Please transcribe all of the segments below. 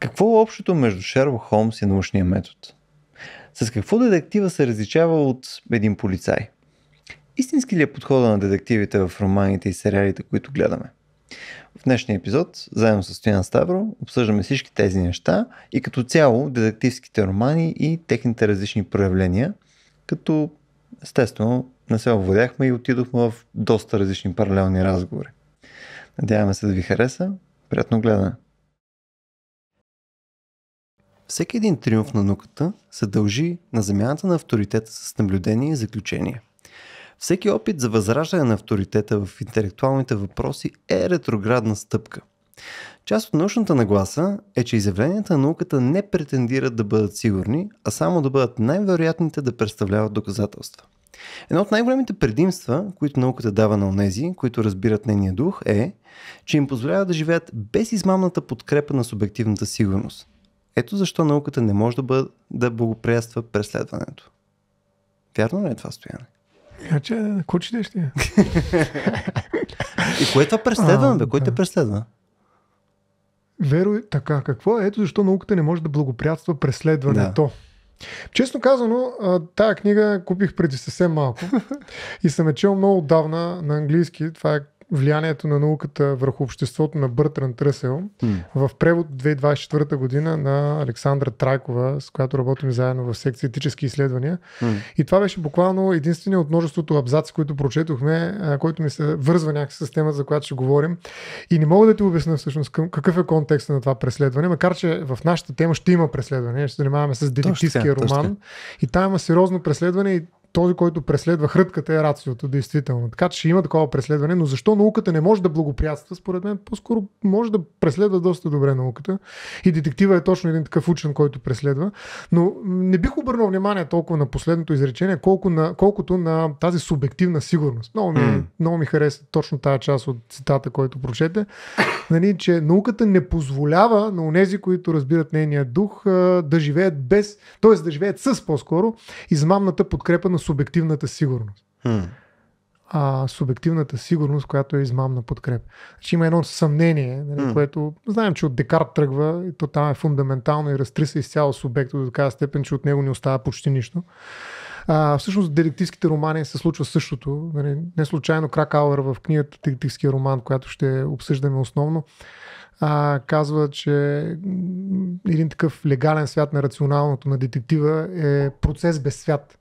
Какво е общото между Шерлок Холмс и научния метод? С какво детектива се различава от един полицай? Истински ли е подхода на детективите в романите и сериалите, които гледаме? В днешния епизод, заедно с Стоян Ставро, обсъждаме всички тези неща и като цяло детективските романи и техните различни проявления, като естествено не се овладяхме и отидохме в доста различни паралелни разговори. Надяваме се да ви хареса. Приятно гледане! Всеки един триумф на науката се дължи на замяната на авторитета с наблюдение и заключение. Всеки опит за възраждане на авторитета в интелектуалните въпроси е ретроградна стъпка. Част от научната нагласа е, че изявленията на науката не претендират да бъдат сигурни, а само да бъдат най-вероятните да представляват доказателства. Едно от най-големите предимства, които науката дава на онези, които разбират нейния дух, е, че им позволява да живеят без измамната подкрепа на субективната сигурност – ето защо науката не може да, бъде, да благоприятства преследването. Вярно ли е това стояне? че кучите ще е. И кое е това преследване, бе? Кой да. те преследва? Веро така. Какво е? Ето защо науката не може да благоприятства преследването. Да. Честно казано, тая книга купих преди съвсем малко и съм е чел много отдавна на английски. Това е влиянието на науката върху обществото на Бъртран Тръсел mm. в превод 2024 година на Александра Трайкова, с която работим заедно в секция етически изследвания. Mm. И това беше буквално единствения от множеството абзаци, които прочетохме, който ми се вързва някакси с темата, за която ще говорим. И не мога да ти обясня всъщност какъв е контекстът на това преследване, макар че в нашата тема ще има преследване. Ще занимаваме с детективския роман. Точно. И там има сериозно преследване и този, който преследва хрътката е рациото, действително. Така че има такова преследване, но защо науката не може да благоприятства, според мен по-скоро може да преследва доста добре науката. И детектива е точно един такъв учен, който преследва. Но не бих обърнал внимание толкова на последното изречение, колко на, колкото на тази субективна сигурност. Много ми, mm. много ми хареса точно тази част от цитата, който прочете, нали, че науката не позволява на онези, които разбират нейния дух, да живеят без, т.е. да живеят с по-скоро измамната подкрепа на субективната сигурност. Hmm. А субективната сигурност, която е измамна подкреп. Значи има едно съмнение, нали, hmm. което знаем, че от Декарт тръгва, и то там е фундаментално и разтриса изцяло субекта до такава степен, че от него не остава почти нищо. А, всъщност детективските романи се случва същото. Нали, не случайно Кракауър в книгата Детективския роман, която ще обсъждаме основно, а, казва, че един такъв легален свят на рационалното на детектива е процес без свят.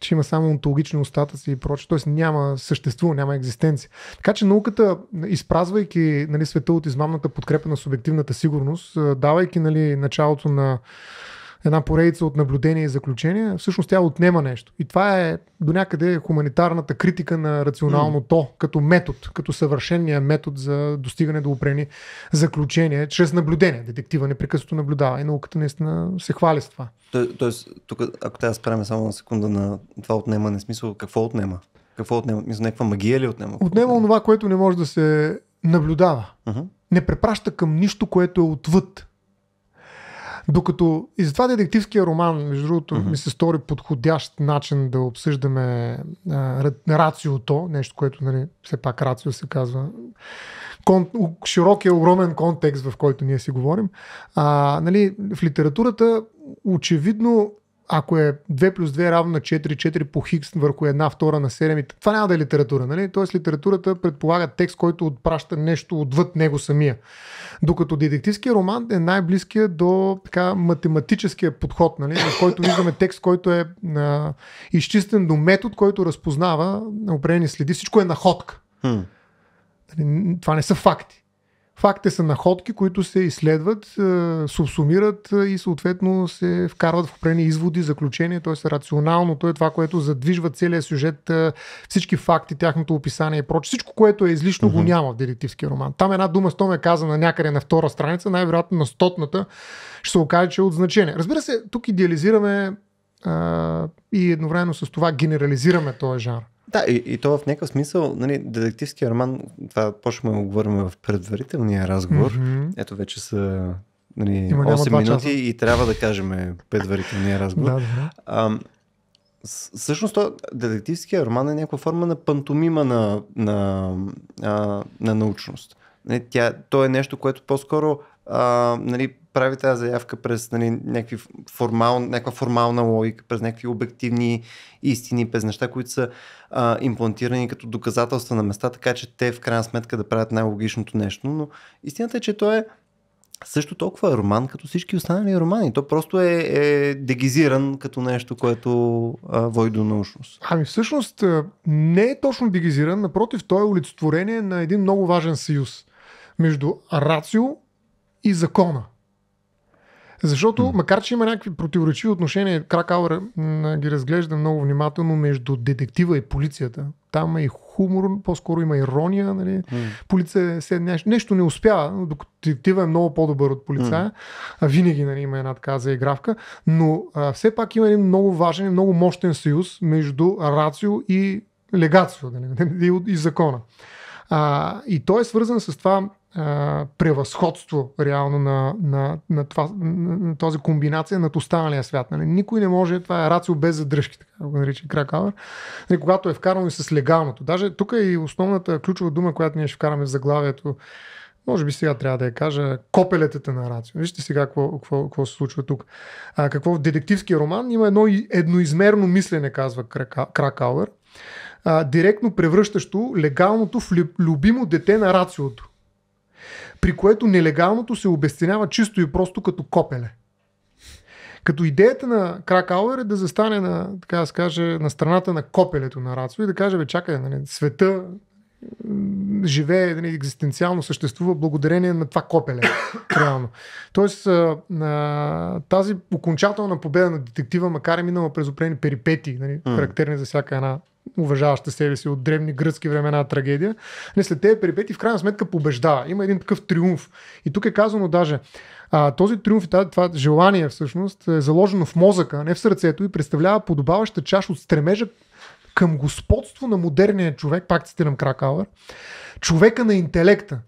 Че има само онтологични остатъци и прочее, т.е. няма съществува, няма екзистенция. Така че науката, изпразвайки нали, света от измамната подкрепа на субективната сигурност, давайки нали, началото на една поредица от наблюдения и заключения, всъщност тя отнема нещо. И това е до някъде хуманитарната критика на рационалното mm. като метод, като съвършения метод за достигане до упрени заключения, чрез наблюдение. Детектива непрекъснато наблюдава и науката наистина се хвали с това. То, тоест, тук, ако трябва да спряме само на секунда на това отнемане, смисъл какво отнема? Какво отнема? Мисля, някаква магия ли отнема? Отнема това, което не може да се наблюдава. Uh-huh. Не препраща към нищо, което е отвъд докато и затова детективския роман, между другото, mm-hmm. ми се стори подходящ начин да обсъждаме а, рациото, нещо, което нали, все пак рацио се казва, кон, широкия, е, огромен контекст, в който ние си говорим. А, нали, в литературата очевидно ако е 2 плюс 2 равно на 4, 4 по хикс върху една втора на 7, това няма да е литература, нали? Тоест литературата предполага текст, който отпраща нещо отвъд него самия. Докато детективския роман е най-близкия до така математическия подход, нали? В който виждаме текст, който е а, изчистен до метод, който разпознава определени следи. Всичко е находка. Хм. Нали? Това не са факти. Факте са находки, които се изследват, е, субсумират е, и съответно се вкарват в определени изводи, заключения, т.е. рационалното е това, което задвижва целия сюжет, е, всички факти, тяхното описание и прочее. Всичко, което е излишно, uh-huh. го няма в директивския роман. Там една дума сто ме каза на някъде на втора страница, най-вероятно на стотната ще се окаже, че е от значение. Разбира се, тук идеализираме а, и едновременно с това генерализираме този жанр. Да, и, и то в някакъв смисъл, нали, детективския роман, това почваме да го говорим в предварителния разговор. Mm-hmm. Ето вече са нали, 8 минути часа. и трябва да кажем предварителния разговор. да, да. А, всъщност, детективския роман е някаква форма на пантомима на, на, на, на научност. Нали, тя, то е нещо, което по-скоро а, нали, прави тази заявка през нали, формал, някаква формална логика, през някакви обективни истини, през неща, които са а, имплантирани като доказателства на места, така че те в крайна сметка да правят най-логичното нещо. Но истината е, че то е също толкова роман, като всички останали романи. То просто е, е дегизиран като нещо, което а, води до научност. Ами всъщност не е точно дегизиран, напротив, то е олицетворение на един много важен съюз между рацио и закона. Защото, mm. макар че има някакви противоречиви отношения, Кракауер ги разглежда много внимателно между детектива и полицията. Там е и хумор, по-скоро има ирония. Нали? Mm. Полиция е се нещо, нещо не успява, докато детектива е много по-добър от полицая. Mm. Винаги нали, има една така заигравка. Но а, все пак има един много важен много мощен съюз между рацио и легацио нали? и, и закона. А, и той е свързан с това а, превъзходство реално на, на, на, това, на тази комбинация над останалия свят. Нали? Никой не може, това е рацио без задръжки, така го нарича кракавър, нали, когато е вкарано и с легалното. Даже тук е и основната ключова дума, която ние ще вкараме в заглавието може би сега трябва да я кажа, копелетата на Рацио. Вижте сега какво, какво, какво се случва тук. А, какво в детективския роман има едно едноизмерно мислене, казва кракавър, директно превръщащо легалното в любимо дете на рациото при което нелегалното се обесценява чисто и просто като копеле. Като идеята на Кракауер е да застане на, така да се на страната на копелето на Рацо и да каже, бе, чакай, нали, света живее, нали, екзистенциално съществува благодарение на това копеле. реално. Тоест, а, тази окончателна победа на детектива, макар е минала през определени перипети, нали, характерни за всяка една уважаваща себе си от древни гръцки времена трагедия, не след тези перипети в крайна сметка побеждава. Има един такъв триумф. И тук е казано даже, а, този триумф и това желание всъщност е заложено в мозъка, не в сърцето и представлява подобаваща чаш от стремежа към господство на модерния човек, пак цитирам Кракауър, човека на интелекта.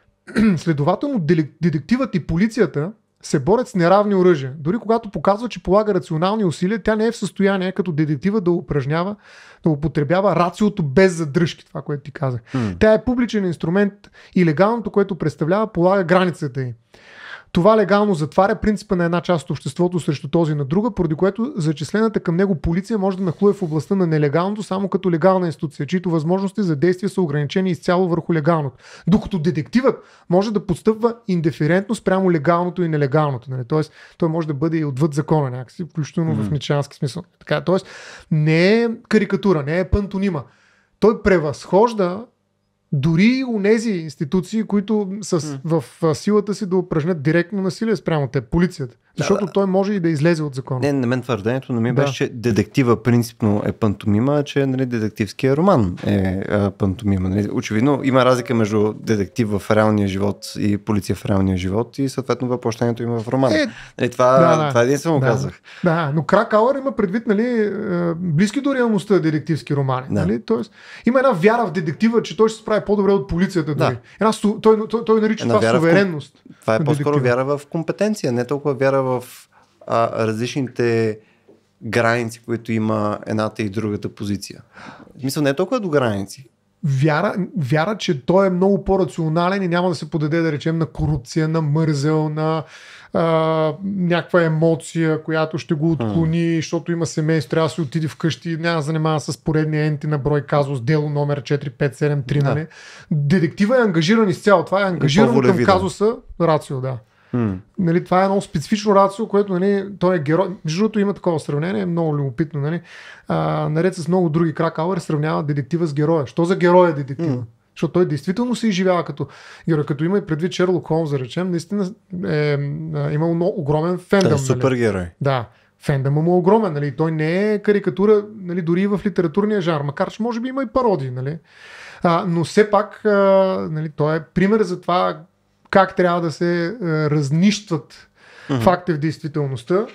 Следователно, дедективът и полицията, се борят с неравни оръжия. Дори когато показва, че полага рационални усилия, тя не е в състояние като детектива да упражнява, да употребява рациото без задръжки, това, което ти казах. Mm. Тя е публичен инструмент и легалното, което представлява, полага границата й. Това легално затваря принципа на една част от обществото срещу този на друга, поради което зачислената към него полиция може да нахлуе в областта на нелегалното само като легална институция, чието възможности за действие са ограничени изцяло върху легалното. Докато детективът може да подстъпва индиферентно спрямо легалното и нелегалното. Нали? Тоест, той може да бъде и отвъд закона някакси, включително mm-hmm. в нечански смисъл. Така, тоест, не е карикатура, не е пантонима. Той превъзхожда дори и у нези институции, които са mm. в силата си да упражнят директно насилие спрямо те, полицията. Защото да, той може и да излезе от закона. Не, на мен твърдението на ми да. беше, че детектива принципно е пантомима, че нали, детективския роман е а, е, пантомима. Нали. Очевидно има разлика между детектив в реалния живот и полиция в реалния живот и съответно въплощението има в роман. Е, нали, това, да, това единствено да, казах. Да, но Крак Ауър има предвид нали, е, близки до реалността детективски романи. Да. Нали? Тоест, има една вяра в детектива, че той ще се справи по-добре от полицията. Да. Нали. Една, той, той, той, той нарича една това суверенност. В... Това е по-скоро детектива. вяра в компетенция, не толкова вяра в в а, различните граници, които има едната и другата позиция. Мисля, не е толкова до граници. Вяра, вяра, че той е много по-рационален и няма да се подаде, да речем, на корупция, на мързел, на а, някаква емоция, която ще го отклони, hmm. защото има семейство, трябва да се отиде вкъщи, няма да занимава с поредния енти на брой казус, дело номер 4573, нали? да. Детектива е ангажиран изцяло, това е ангажиран към казуса, рацио, да. Mm. Нали, това е едно специфично рацио, което нали, той е герой. Между другото има такова сравнение, е много любопитно. Нали. А, наред с много други кракауери сравнява детектива с героя. Що за героя е детектива? Mm. Защото той действително се изживява като герой. Като има и предвид Шерлок Холмс, да речем, наистина е, е имал много, огромен фендъм. Той е супергерой. Нали. Да фендъма му е огромен, нали? той не е карикатура нали, дори и в литературния жар, макар че може би има и пародии, нали? а, но все пак а, нали, той е пример за това как трябва да се а, е, разнищват mm-hmm. факти в действителността,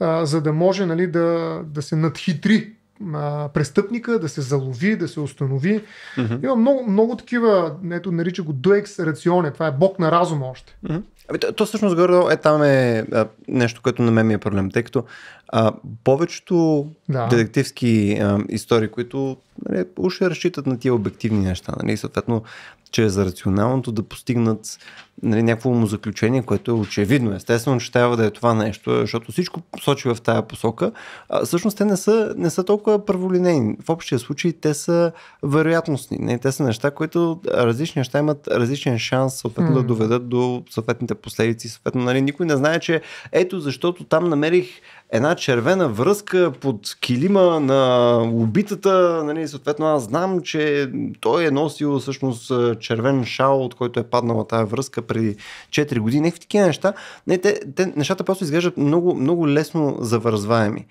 а, за да може нали, да, да се надхитри а, престъпника, да се залови, да се установи. Mm-hmm. Има много, много такива, ето нарича го дуекс рационе, това е бог на разума още. Mm-hmm. Аби, то, то всъщност горе е там е а, нещо, което на мен ми е проблем, тъй като а, повечето да. детективски а, истории, които нали, уж е разчитат на тия обективни неща, нали, съответно, че е за рационалното да постигнат нали, някакво му заключение, което е очевидно. Естествено, че трябва да е това нещо, защото всичко сочи в тая посока. А, всъщност те не са, не са толкова праволинейни. В общия случай те са вероятностни. Нали, Те са неща, които различни неща имат различен шанс съответно mm. да доведат до съответните негативните последици. Съответно, нали, никой не знае, че ето защото там намерих една червена връзка под килима на убитата. Нали, съответно, аз знам, че той е носил всъщност червен шал, от който е паднала тази връзка преди 4 години. Някакви такива неща. Не, те, те, нещата просто изглеждат много, много лесно завързваеми.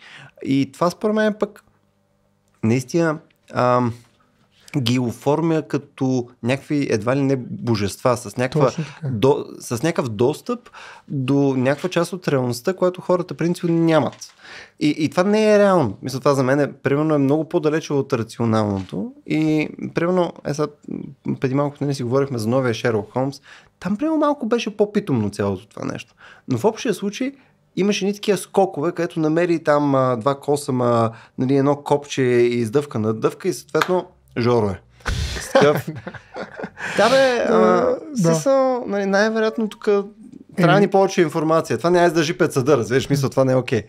И това според мен пък наистина ам, ги оформя като някакви едва ли не божества, с, някаква, до, с някакъв достъп до някаква част от реалността, която хората принципно нямат. И, и това не е реално. Мисля, това за мен е, примерно е много по-далече от рационалното. И примерно, е сега, преди малко не нали, си говорихме за новия Шерлок Холмс. Там примерно малко беше по-питомно цялото това нещо. Но в общия случай имаше ни такива скокове, където намери там а, два косама, нали, едно копче и издъвка на дъвка и съответно Жоро е. да, бе, да. нали, най-вероятно тук трябва ни е. повече информация. Това не е издържи пред съда, разбираш, мисля, това не е окей.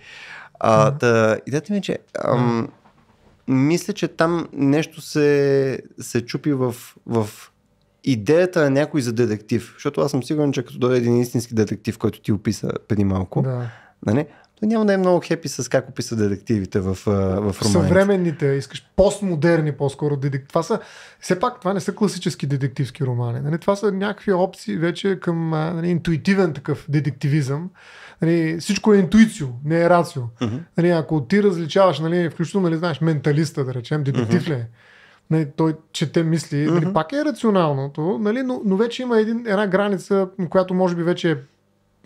Okay. да, идеята ми е, че ам, мисля, че там нещо се, се чупи в, в идеята на някой за детектив. Защото аз съм сигурен, че като дойде един истински детектив, който ти описа преди малко, да. нали, той няма да е много хепи с как описа детективите в, в романите. Съвременните, искаш постмодерни по-скоро детективи. Това са, все пак това не са класически детективски романи. Нали? Това са някакви опции вече към нали, интуитивен такъв детективизъм. Нали, всичко е интуицио, не е рацио. Uh-huh. Нали, ако ти различаваш, нали, включително нали, знаеш, менталиста, да речем, детектив uh-huh. нали, той чете мисли, uh-huh. нали, пак е рационалното, нали, но, но вече има един, една граница, която може би вече е-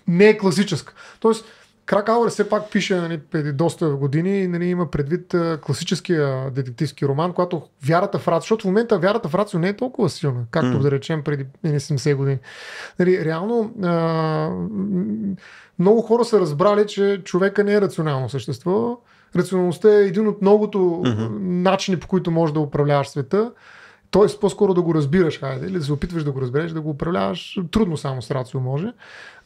не е класическа. Тоест, Крак Ауре все пак пише нали, преди доста години и нали, има предвид класическия детективски роман, когато вярата в рацио, защото в момента вярата в рацио не е толкова силна, както mm. да речем преди 70 нали, години. Нали, реално а, много хора са разбрали, че човека не е рационално същество. Рационалността е един от многото mm-hmm. начини, по които можеш да управляваш света. Тоест, по-скоро да го разбираш, хайде, или да се опитваш да го разбереш, да го управляваш. Трудно само с рацио може.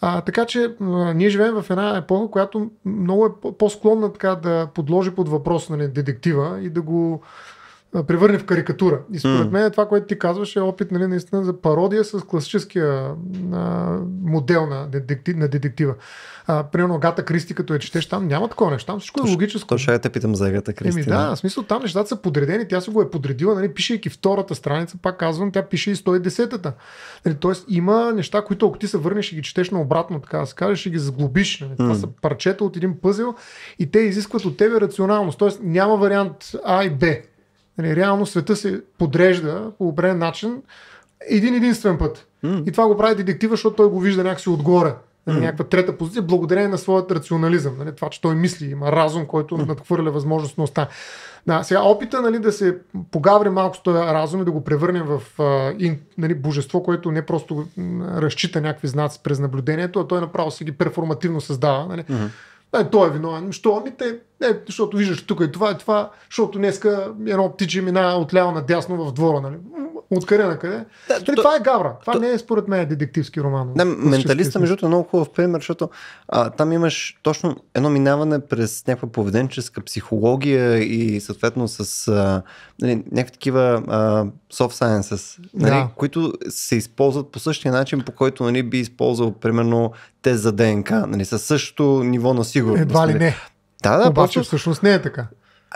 А, така че, а, ние живеем в една епоха, която много е по-склонна така да подложи под въпрос на нали, детектива и да го превърне в карикатура. И според mm. мен това, което ти казваш е опит нали, наистина за пародия с класическия а, модел на, детектив, на детектива. А, примерно Гата Кристи, като я четеш там, няма такова неща, там всичко е логическо. Точно я те питам за Гата Кристи. Еми, да, в смисъл там нещата са подредени, тя се го е подредила, нали, пишейки втората страница, пак казвам, тя пише и 110-та. Нали, тоест има неща, които ако ти се върнеш и ги четеш наобратно, така да се каже, ще ги заглобиш. Нали. Това mm. са парчета от един пъзел и те изискват от тебе рационалност. Тоест няма вариант А и Б. Нали, реално света се подрежда по определен начин един единствен път. Mm. И това го прави детектива, защото той го вижда някакси отгоре. Нали, mm. Някаква трета позиция, благодарение на своят рационализъм. Нали, това, че той мисли, има разум, който mm. надхвърля възможността. Да, сега опита нали, да се погаври малко с този разум и да го превърнем в а, ин, нали, божество, което не просто разчита някакви знаци през наблюдението, а той направо си ги перформативно създава. Нали. Mm-hmm. той е виновен. Що? Ами те не, защото виждаш тук и е това и е това, защото днеска едно птиче мина от ляво на дясно в двора, нали? От къде на къде? Да, Три, нали, то, това е гавра. Това то, не е според мен детективски роман. Да, менталиста, между другото, е много хубав пример, защото а, там имаш точно едно минаване през някаква поведенческа психология и съответно с а, нали, някакви такива а, soft sciences, нали, да. които се използват по същия начин, по който нали, би използвал примерно тест за ДНК, нали, със същото ниво на сигурност. Едва ли нали. не. Да, да, Обаче просто... всъщност не е така.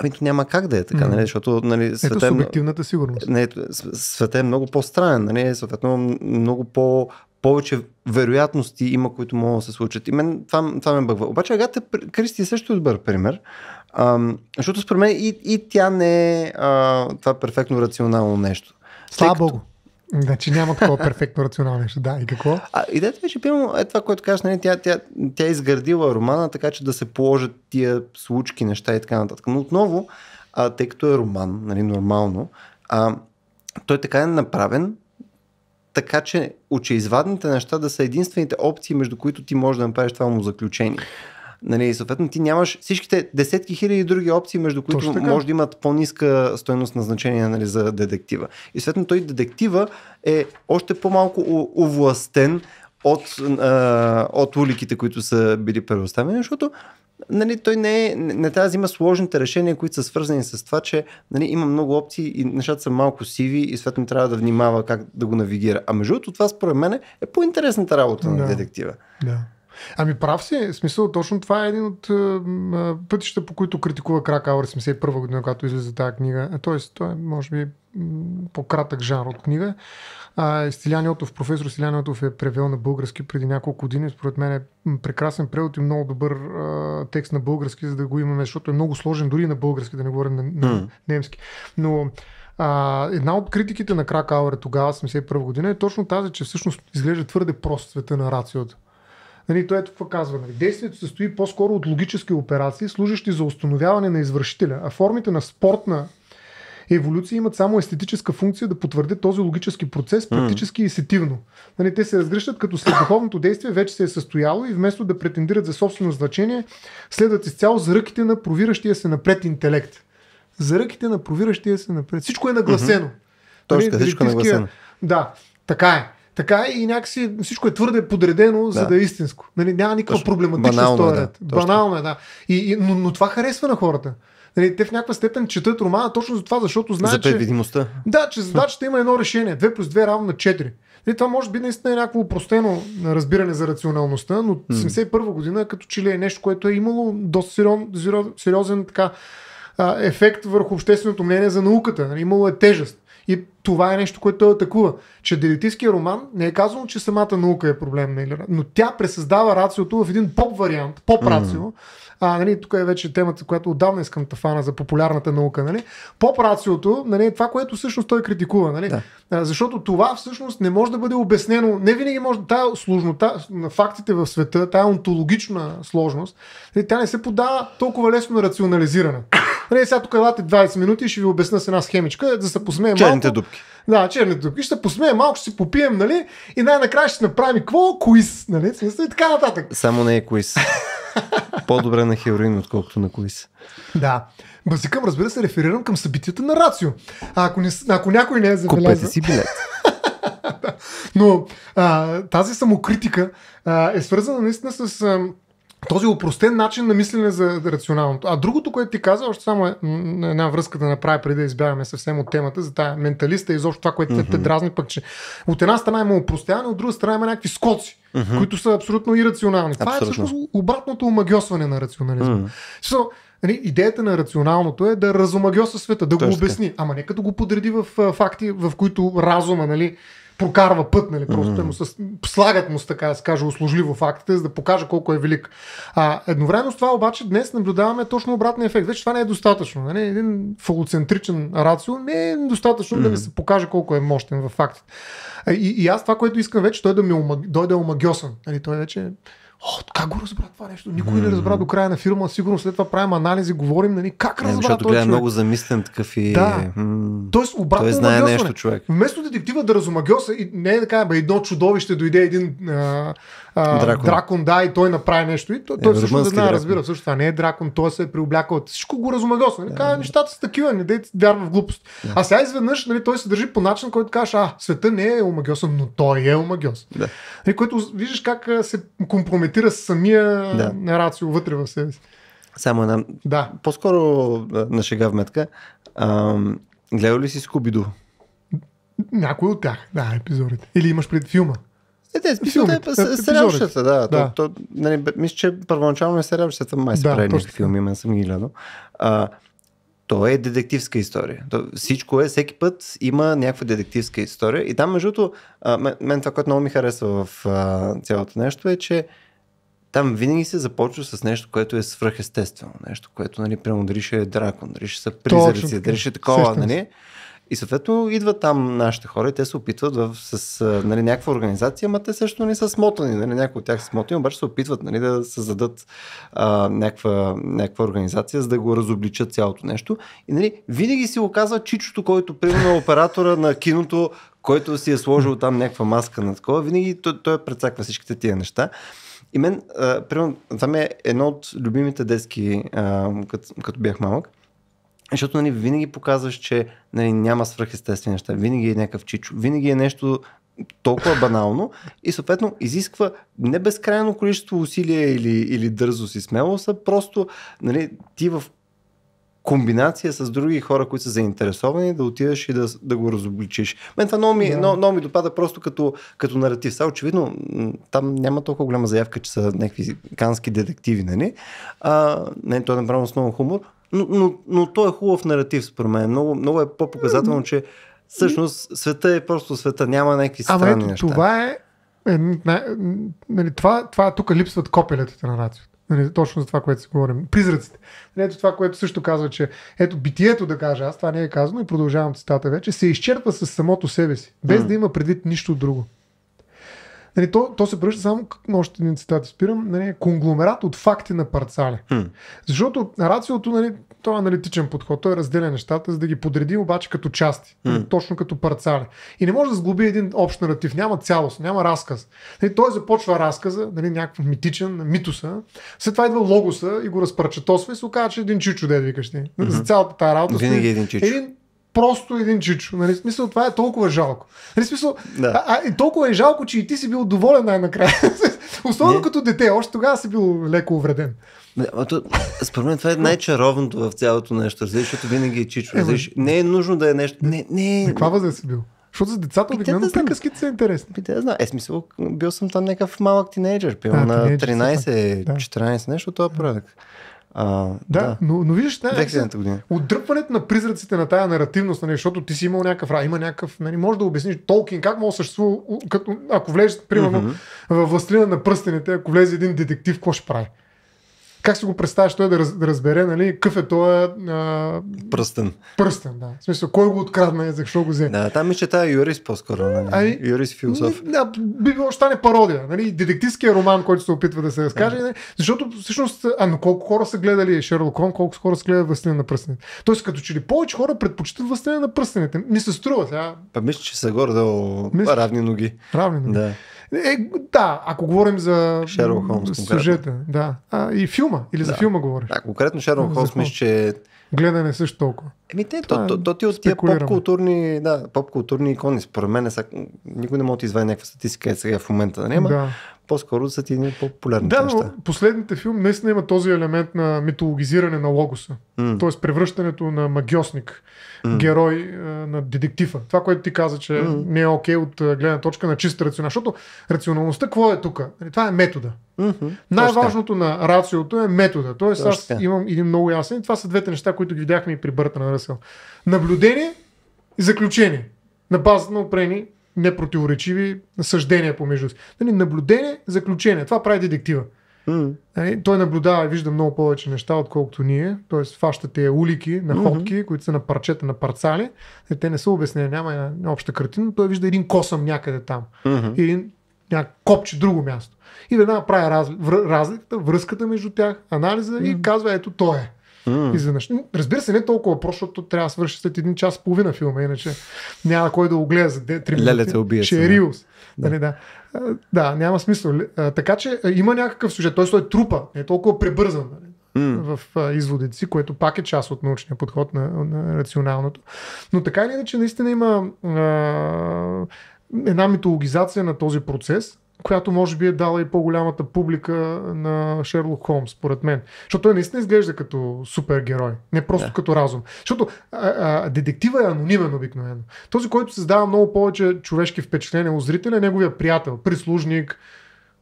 Ами то няма как да е така, mm. нали, защото нали, света Ето субективната сигурност. Не, нали, света е много по-странен, нали, съответно много по повече вероятности има, които могат да се случат. И мен това, това ме бъгва. Обаче Агата Кристи е също добър пример, ам, защото според мен и, и тя не е а, това перфектно рационално нещо. Слава Богу. Значи няма такова перфектно рационално нещо. Да, и какво? А, идеята че примерно, е това, което казваш, нали, тя, тя, тя е изградила романа, така че да се положат тия случки, неща и така нататък. Но отново, а, тъй като е роман, нали, нормално, а, той така е направен, така че очеизвадните неща да са единствените опции, между които ти можеш да направиш това му заключение. Нали, съответно, ти нямаш всичките десетки хиляди други опции, между които може да имат по-ниска стоеност на значение нали, за детектива. И съответно, той детектива е още по-малко овластен от, а, от уликите, които са били предоставени, защото нали, той не, е, не трябва да взима сложните решения, които са свързани с това, че нали, има много опции и нещата са малко сиви и съответно трябва да внимава как да го навигира. А между другото това според мен е по-интересната работа да. на детектива. Да. Ами прав си, в смисъл точно това е един от а, е, е, пътища, по които критикува Кракауър 71 година, когато излезе тази книга. Е, Тоест, той е, може би, по-кратък жанр от книга. А, Стилян Йотов, професор Стилян Йотов е превел на български преди няколко години. Според мен е прекрасен превод и много добър а, текст на български, за да го имаме, защото е много сложен дори на български, да не говорим на, на mm. немски. Но а, една от критиките на е тогава, 71 година, е точно тази, че всъщност изглежда твърде прост света на рациото. Нали, той ето какво е казва. Нали. Действието се стои по-скоро от логически операции, служащи за установяване на извършителя, а формите на спортна еволюция имат само естетическа функция да потвърдят този логически процес практически mm. и сетивно. Нали, те се разгръщат като след духовното действие вече се е състояло и вместо да претендират за собствено значение, следват изцяло за ръките на провиращия се напред интелект. За ръките на провиращия се напред. Всичко е нагласено. Mm-hmm. Точно, нали, всичко е нагласено. Да, така е така и някакси всичко е твърде подредено, да. за да е истинско. Нали, няма никаква проблематична. проблематичност Банално е, да. Банално е, да. И, и, но, но това харесва на хората. Нали, те в някаква степен четат романа точно за това, защото знаят, за че... Че, да, че задачата има едно решение. 2 плюс 2 равно на 4. Нали, това може би наистина е някакво упростено разбиране за рационалността, но 71 година като че ли е нещо, което е имало доста сериозен, сериозен така, ефект върху общественото мнение за науката. Нали, имало е тежест. И това е нещо, което той атакува. Че дедитивския роман не е казано, че самата наука е проблемна, нали? но тя пресъздава рациото в един поп вариант, поп рацио. А, нали, тук е вече темата, която отдавна искам да фана за популярната наука. Нали? Поп рациото, нали, е това, което всъщност той критикува. Нали? Да. А, защото това всъщност не може да бъде обяснено. Не винаги може да тая сложнота на фактите в света, тая онтологична сложност, нали, тя не се подава толкова лесно на рационализиране. Не, нали, сега тук елате 20 минути и ще ви обясна с една схемичка, да се посмеем Черните дупки. Да, черните дупки. Ще посмеем малко, ще си попием, нали? И най-накрая ще направим какво? Куис, нали? Смисъл и така нататък. Само не е куис. По-добре на хероин, отколкото на куис. Да. Базикам, разбира се, реферирам към събитията на Рацио. А ако, не, ако някой не е забелязал... Купете си билет. Но а, тази самокритика а, е свързана наистина с... А, този упростен начин на мислене за рационалното. А другото, което ти каза, още само е една връзка да направя преди да избягаме съвсем от темата за тая менталиста и изобщо това, което mm-hmm. те дразни, пък че от една страна има упростяване, от друга страна има някакви скоци, mm-hmm. които са абсолютно ирационални. Абсолютно. Това е всъщност обратното омагиосване на рационализма. Mm-hmm. So, нали, идеята на рационалното е да разумагиоса света, да Точно. го обясни. Ама нека да го подреди в факти, в които разума, нали, прокарва път, нали, просто mm-hmm. му с, слагат му, с, така да се каже, услужливо фактите, за да покаже колко е велик. А, едновременно с това обаче днес наблюдаваме точно обратния ефект. Вече това не е достатъчно. Нали? Един фалоцентричен рацио не е достатъчно mm-hmm. да ми се покаже колко е мощен във фактите. И, и аз това, което искам вече, той да ми омаг... дойде омагиосан. Нали? Той вече О, как го разбра това нещо? Никой не разбра до края на фирма. Сигурно след това правим анализи, говорим, нали, как разбра не, защото този човек? много замислен такъв и... Да. Тоест, обратно Той знае нещо, човек. Вместо детектива да разумагиоса, и не е така, бе, едно чудовище дойде един а, а, дракон. дракон, да, и той направи нещо. И той, е, той всъщност една разбира, всъщност това не е дракон, той се е приоблякал. Всичко го разумагосва. Нали? Не yeah. нещата са такива, не дайте вярва в глупост. Yeah. А сега изведнъж нали, той се държи по начин, който кажеш, а, света не е омагиосен, но той е омагиос. Yeah. Нали, което виждаш как се компрометира с самия yeah. рацио вътре в себе си. Само една. Да. По-скоро на шега вметка. Ам, гледал ли си Скубидо? Някой от тях, да, епизодите. Или имаш пред филма? Е, те, смисъл, е сериалчета, да. да. То, то, нали, мисля, че първоначално е сериалчета, май са да, правили някакви филми, мен съм ги гледал. то е детективска история. То, всичко е, всеки път има някаква детективска история. И там, между другото, мен, мен това, което много ми харесва в а, цялото нещо е, че там винаги се започва с нещо, което е свръхестествено. Нещо, което, нали, прямо дали е дракон, дали са призраци, дали такова, е такова, нали? И съответно идват там нашите хора и те се опитват в, с нали, някаква организация, ама те също не нали, са смотани. Нали, някои от тях са смотани, обаче се опитват нали, да създадат а, някаква, някаква организация, за да го разобличат цялото нещо. И нали, винаги си оказва чичото, който примерно е оператора на киното, който си е сложил там някаква маска на такова, винаги той, той предсаква всичките тия неща. И мен, а, примерно, това ми е едно от любимите детски, а, като, като бях малък. Защото нали, винаги показваш, че нали, няма свръхестествени неща, винаги е някакъв чичо, винаги е нещо толкова банално и съответно изисква не безкрайно количество усилия или, или дързост и смелост, а просто нали, ти в комбинация с други хора, които са заинтересовани, да отидеш и да, да го разобличиш. Мен това много ми, yeah. много, много ми допада просто като, като наратив. Са, очевидно там няма толкова голяма заявка, че са някакви кански детективи, нали? А, не, нали, то е направено с много хумор, но, но, но той е хубав наратив, според мен. Много, много е по-показателно, че всъщност света е просто света. Няма някакви странни Ама ето, неща. Това е. е не, нали, това, това тук липсват копелетата на нацията. Нали, точно за това, което си говорим. Призраците. Нали, ето това, което също казва, че ето битието, да кажа, аз това не е казано и продължавам цитата вече, се изчерпва с самото себе си, без mm. да има предвид нищо друго. Нали, то, то се превръща само, на още един цитат спирам, нали, конгломерат от факти на парцали. Mm. Защото рациото, нали, то е аналитичен подход, той разделя нещата, за да ги подреди обаче като части, хм. Нали, точно като парцали. И не може да сглоби един общ наратив, няма цялост, няма разказ. Нали, той започва разказа, нали, някакъв митичен, митуса. след това идва логоса и го разпръчатосва и се оказва, че един чучо, да викаш ти. За цялата тази работа. Винаги е един чичо. Един просто един чичо. Нали? Смисъл, това е толкова жалко. Нали? Смисъл, да. а, а, толкова е жалко, че и ти си бил доволен най-накрая. Особено като дете, още тогава си бил леко увреден. Според мен това е най-чаровното в цялото нещо, защото винаги е чичо. Е, не е нужно да е нещо. Не, не. каква възраст си бил? Защото за децата обикновено да приказките са интересни. Би, да знам. Е, смисъл, бил съм там някакъв малък тинейджър, бил а, на 13-14, да. нещо от е порядък. А, да, да, но, но виждаш, да, отдръпването на призраците на тая наративност, нали, защото ти си имал някакъв рай, има някакъв, нали, може да обясниш Толкин, как мога да съществува, като, ако влезеш, примерно, mm-hmm. във властелина на пръстените, ако влезе един детектив, какво ще прави? как се го представяш той да, раз, да разбере, нали, какъв е този а... пръстен. Пръстен, да. В смисъл, кой го открадна и защо го взе. Да, там мисля, е юрист по-скоро, нали? Ами, юрист философ. Да, би било стане пародия, нали? Детективския роман, който се опитва да се разкаже. Да. Нали? Защото всъщност, а на колко хора са гледали Шерлок Холм, колко хора са гледали Властелина на пръстените. Тоест, като че ли повече хора предпочитат Властелина на пръстените. Ми се струва сега. Па мисля, че са горе-долу мисля... равни ноги. Равни ноги. Да. Е, да, ако говорим за Шерлок Холмс, сюжета. Да. А, и филма, или да. за филма говориш. Да, конкретно Шерлок Холмс мисля, че гледане също толкова. Еми, те, то, то, е то, ти от тия поп-културни, да, поп-културни икони, според мен, са, никой не може да извади някаква статистика е сега в момента, нали, да няма. Да по-скоро са ти едни е по-популярни да, неща. но последните филми наистина има този елемент на митологизиране на логоса. Mm. Тоест превръщането на магиосник, mm. герой на детектива. Това, което ти каза, че mm. не е окей okay от гледна точка на чиста рационалност. Защото рационалността, какво е тук? Нали, това е метода. Mm-hmm. Най-важното на рациото е метода. Тоест аз имам един много ясен. Това са двете неща, които ги видяхме и при Бъртън на Ръсел. Наблюдение и заключение на базата на опрени непротиворечиви съждения помежду си. Нали, наблюдение, заключение. Това прави детектива. Mm. Нали, той наблюдава и вижда много повече неща, отколкото ние. Тоест, фаща тези улики, находки, mm-hmm. които са на парчета на парцали. Нали, те не са обяснени, няма обща картина. Той вижда един косъм някъде там. Mm-hmm. Един няк... копче друго място. И веднага прави раз, разликата, връзката между тях, анализа mm-hmm. и казва, ето той е. Mm. Изведнъж. Разбира се, не толкова просто, защото трябва да свърши след един час и половина филма, иначе няма кой да го гледа за 3 минути. Леле те убие. Че е Риус. Да. Нали, да. да, няма смисъл. Така че има някакъв сюжет, той е трупа, не е толкова пребързан. Нали mm. в изводите си, което пак е част от научния подход на, на рационалното. Но така или иначе, наистина има а, една митологизация на този процес, която може би е дала и по-голямата публика на Шерлок Холмс, според мен. Защото той наистина изглежда като супергерой, не просто да. като разум. Защото а, а, детектива е анонимен обикновено. Този, който създава много повече човешки впечатления у зрителя, е неговия приятел, прислужник,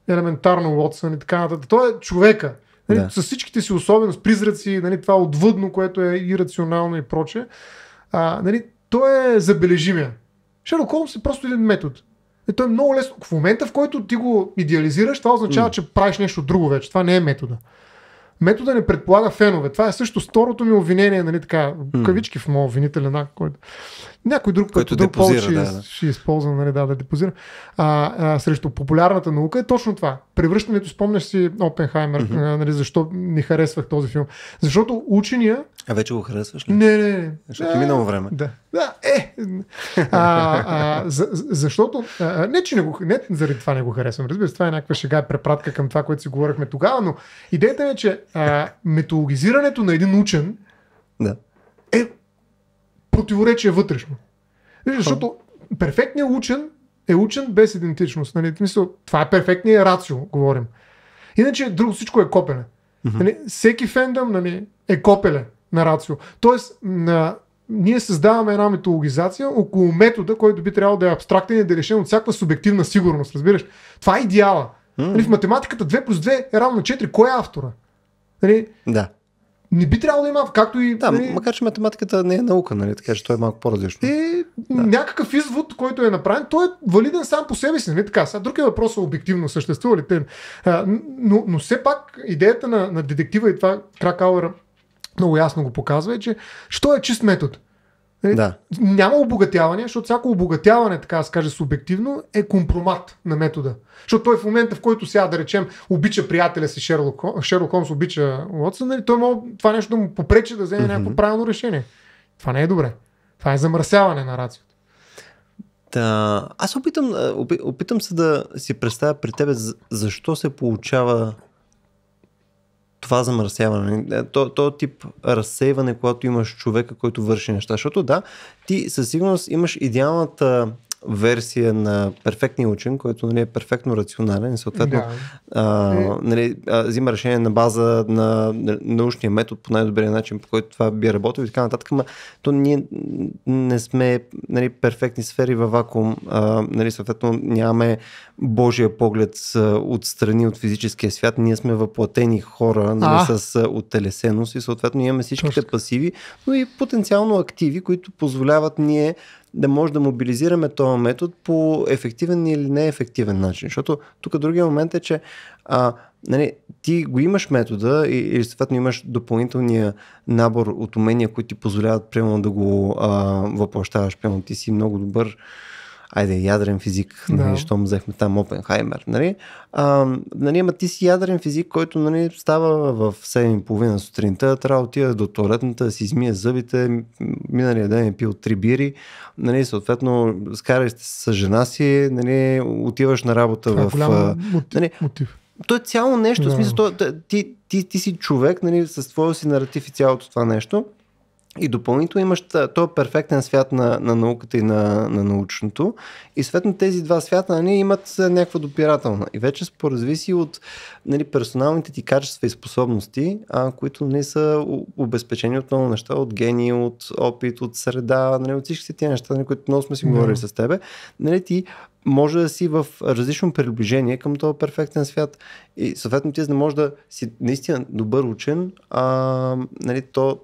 елементарно Уотсън и така нататък. Той е човека. Нали, да. С всичките си особености, призраци, нали, това отвъдно, което е ирационално и проче. А, нали, той е забележимия. Шерлок Холмс е просто един метод. И е, той е много лесно. В момента, в който ти го идеализираш, това означава, mm. че правиш нещо друго вече. Това не е метода. Метода не предполага фенове. Това е също второто ми обвинение, нали така, mm. кавички в моят обвинителен акт, който някой друг, който друг депозира, пол, ще, да, да. ще използва, нали, да, да депозира. А, а, срещу популярната наука е точно това. Превръщането, спомняш си Опенхаймер, mm-hmm. нали, защо не харесвах този филм. Защото учения... А вече го харесваш ли? Не, не, не. Защото е минало време. Да, да, е. А, а, за, защото... А, не, че не го... Не, заради това не го харесвам. Разбира се, това е някаква шега препратка към това, което си говорихме тогава, но идеята е, че а, метологизирането на един учен да. е противоречие вътрешно. Защото перфектният учен е учен без идентичност. Нали? Мисля, това е перфектният рацио, говорим. Иначе друго всичко е копеле. Нали? Всеки фендъм нали, е копеле на рацио. Тоест, на, ние създаваме една митологизация около метода, който би трябвало да е абстрактен и да е решен от всяка субективна сигурност, разбираш? Това е идеала. Mm. Нали, в математиката 2 плюс 2 е равно на 4. Кой е автора? Нали? Да не би трябвало да има, както и... Да, нали... макар че математиката не е наука, нали? така че той е малко по-различно. Е, да. някакъв извод, който е направен, той е валиден сам по себе си, нали така? Сега друг е обективно съществува ли те. Но, но все пак идеята на, на детектива и това Кракауера много ясно го показва е, че що е чист метод? Нали, да. Няма обогатяване, защото всяко обогатяване, така да се каже субективно, е компромат на метода. Защото той в момента, в който сега да речем, обича приятеля си Шерлок, Шерлок Холмс, обича Уотсън, нали, той мога това нещо да му попречи да вземе mm-hmm. някакво правилно решение. Това не е добре. Това е замърсяване на рацията. Да, аз опитам, опитам се да си представя при тебе защо се получава това замърсяване, е, то, то тип разсейване, когато имаш човека, който върши неща. Защото да, ти със сигурност имаш идеалната версия на перфектния учен, който нали, е перфектно рационален и съответно да. а, е. нали, а, взима решение на база на научния метод по най-добрия начин, по който това би работило и така нататък. Ма, то ние не сме нали, перфектни сфери във вакуум, а, нали, съответно нямаме Божия поглед отстрани от физическия свят, ние сме въплатени хора нали, а. с отелесеност и съответно имаме всичките Точно. пасиви, но и потенциално активи, които позволяват ние да може да мобилизираме този метод по ефективен или неефективен начин. Защото тук другия момент е, че а, нали, ти го имаш метода и, или съответно имаш допълнителния набор от умения, които ти позволяват прямо да го а, въплащаваш. Прямо ти си много добър айде, ядрен физик, нали, да. нали, щом взехме там Опенхаймер, нали? А, нали, ама ти си ядрен физик, който нали, става в 7.30 сутринта, трябва да отида до туалетната, си измия зъбите, миналия ден е пил три бири, нали, съответно, скараш с жена си, нали, отиваш на работа Това е в... Голям мотив, нали, мотив. То е цяло нещо, да. в смисъл, то, ти, ти, ти си човек нали, с твоя си наратив и цялото това нещо. И допълнително имаш този перфектен свят на, на науката и на, на научното. И съответно тези два свята нали, имат някаква допирателна. И вече споразвиси от нали, персоналните ти качества и способности, а, които не нали, са обезпечени от много неща, от гени, от опит, от среда, нали, от всички тези неща, нали, които много сме си говорили mm. с тебе. Нали, ти може да си в различно приближение към този перфектен свят. И съответно ти не можеш да си наистина добър учен, а нали, то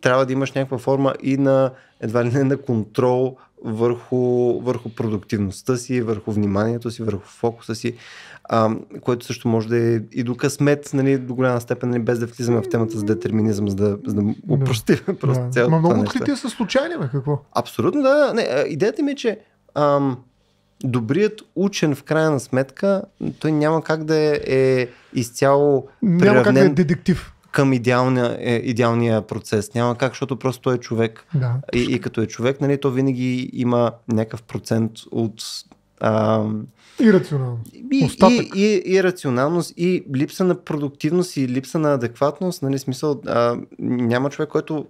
трябва да имаш някаква форма и на едва ли не на контрол върху, върху продуктивността си, върху вниманието си, върху фокуса си, а, което също може да е и до късмет, нали, до голяма степен, нали, без да влизаме в темата за детерминизъм, за да, за да упростим да. просто да. цялото. Ма много открития са случайни, бе, какво? Абсолютно, да. Не, идеята ми е, че ам, добрият учен в крайна сметка, той няма как да е, е изцяло. Няма как да е детектив към идеалния, е, идеалния процес. Няма как, защото просто той е човек. Да. И, и като е човек, нали, то винаги има някакъв процент от. А, Ирационалност. И, и, и, и рационалност, и липса на продуктивност, и липса на адекватност. Нали, смисъл, а, няма човек, който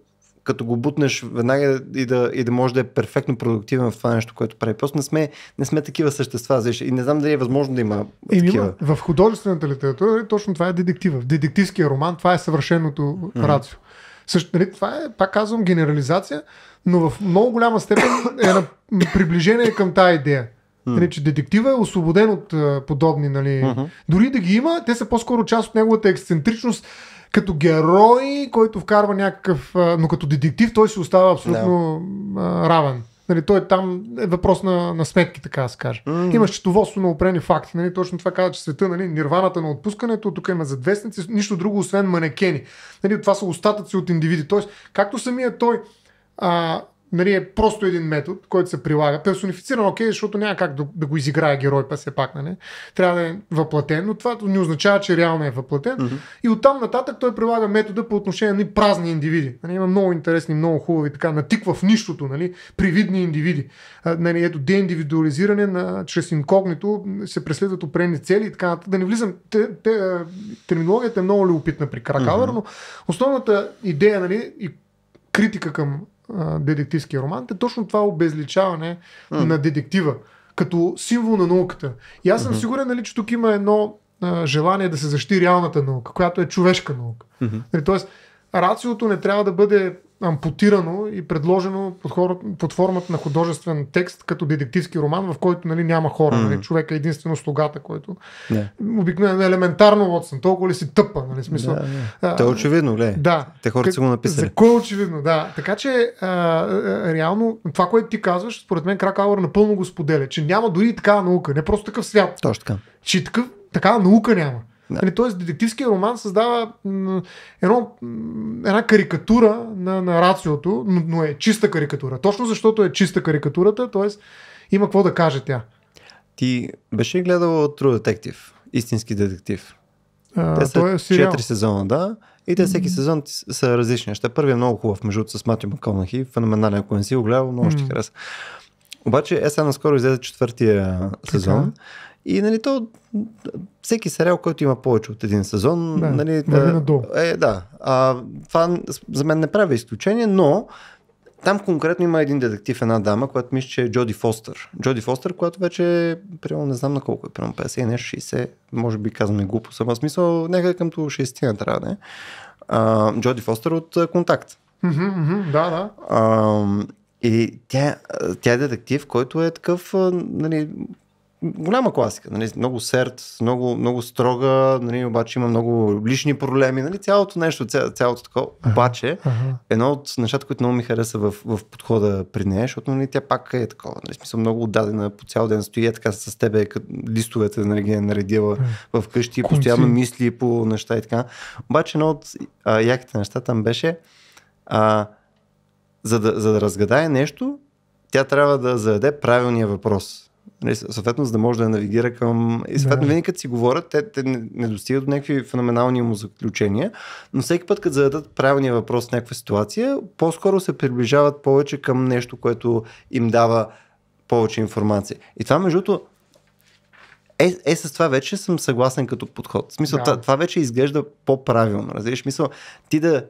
като го бутнеш веднага и да, и да може да е перфектно продуктивен в това нещо, което прави. Просто не сме, не сме такива същества. Защо? и не знам дали е възможно да има. Е, такива. Има. В художествената литература нали, точно това е детектива. В детективския роман това е съвършеното mm-hmm. рацио. Също, нали, това е, пак казвам, генерализация, но в много голяма степен е на приближение към тази идея. Нали, че детектива е освободен от подобни, нали. Mm-hmm. Дори да ги има, те са по-скоро част от неговата ексцентричност като герой, който вкарва някакъв... Но като детектив той се остава абсолютно да. равен. Нали, той е там е въпрос на, на сметки, така да се каже. Mm. Имаш счетоводство на опрени факти. Нали, точно това казва, че света, нали, нирваната на отпускането, тук има задвестници, нищо друго, освен манекени. Нали, това са остатъци от индивиди. Тоест, както самия той а, нали, е просто един метод, който се прилага. Персонифициран, окей, okay, защото няма как да, да го изиграе герой, па се пак, нали? Трябва да е въплатен, но това не означава, че реално е въплатен. Mm-hmm. И оттам нататък той прилага метода по отношение на нали, празни индивиди. Нали, има много интересни, много хубави, така, натиква в нищото, нали, привидни индивиди. А, нали, ето, деиндивидуализиране на, чрез инкогнито се преследват определени цели и така нататък. Да не влизам, те, те, терминологията е много любопитна при Кракавър, mm-hmm. но основната идея, нали, и критика към детективски роман, е точно това обезличаване mm. на детектива като символ на науката. И аз съм mm-hmm. сигурен, нали, че тук има едно а, желание да се защити реалната наука, която е човешка наука. Mm-hmm. Нали, тоест, рациото не трябва да бъде ампутирано и предложено под, хора, под формата на художествен текст като детективски роман, в който нали, няма хора. Mm-hmm. Нали, човек е единствено слугата, който yeah. обикновено елементарно съм. толкова ли си тъпа? Нали, смисъл, yeah, yeah. А, Те очевидно, гле. Да. Те хората са го написали. За е очевидно, да. Така че а, а, реално това, което ти казваш, според мен Кракауър напълно го споделя, че няма дори такава наука, не е просто такъв свят. Точно така. Че такъв, такава наука няма. Да. Нали, Тоест, детективския роман създава едно, една карикатура на, на рациото, но, но е чиста карикатура. Точно защото е чиста карикатурата, т.е. има какво да каже тя. Ти беше гледал True Detective, истински детектив. А, Те са е 4 сезона, да. И те всеки сезон са различни неща. Първият е много хубав, между с Матю Маконахи, феноменален, ако не си го гледал, много mm. ще хареса. Обаче, е сега наскоро излезе четвъртия сезон. Така. И нали, то, всеки сериал, който има повече от един сезон, да, нали, да, е, да. А, това за мен не прави изключение, но там конкретно има един детектив, една дама, която мисля, че е Джоди Фостър. Джоди Фостър, която вече е, примерно, не знам на колко е, примерно 50, нещо 60, може би казваме глупо, само смисъл, някъде къмто 60 трябва да е. Джоди Фостър от Контакт. да, да. А, и тя, тя е детектив, който е такъв, нали, голяма класика, нали, много серт, много, много строга, нали, обаче има много лични проблеми, нали, цялото нещо, цялото, цялото такова. Обаче, uh-huh. едно от нещата, които много ми хареса в, в подхода при нея, защото нали, тя пак е такова, нали, смисъл много отдадена, по цял ден стои е така с тебе, като листовете нали, ги е наредила uh-huh. вкъщи, постоянно мисли по неща и така. Обаче едно от а, яките неща там беше, а, за, да, за да разгадае нещо, тя трябва да зададе правилния въпрос. Нали, съответно, за да може да я навигира към... И съответно, да. винаги като си говорят, те, те не достигат до някакви феноменални му заключения, но всеки път, като зададат правилния въпрос в някаква ситуация, по-скоро се приближават повече към нещо, което им дава повече информация. И това, между другото, е, е, с това вече съм съгласен като подход. В смисъл, да. това, това вече изглежда по-правилно. Разбираш, мисъл, ти да,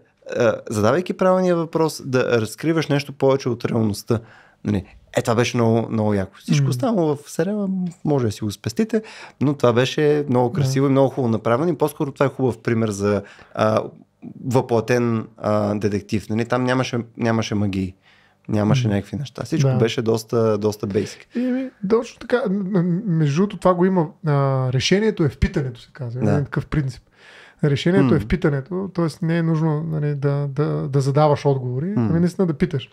задавайки правилния въпрос, да разкриваш нещо повече от реалността. Нали? Е, това беше много, много яко. Всичко mm. останало в сериала може да си го спестите, но това беше много красиво и много хубаво направено и по-скоро това е хубав пример за а, въплатен а, детектив. Нали? Там нямаше, нямаше магии. Нямаше mm. някакви неща. Всичко да. беше доста, доста бейсик. Еми, точно така. Между другото, това го има. А, решението е в питането, се казва. Да. Е такъв принцип. Решението mm. е в питането, т.е. не е нужно нали, да, да, да задаваш отговори, mm. ами наистина да питаш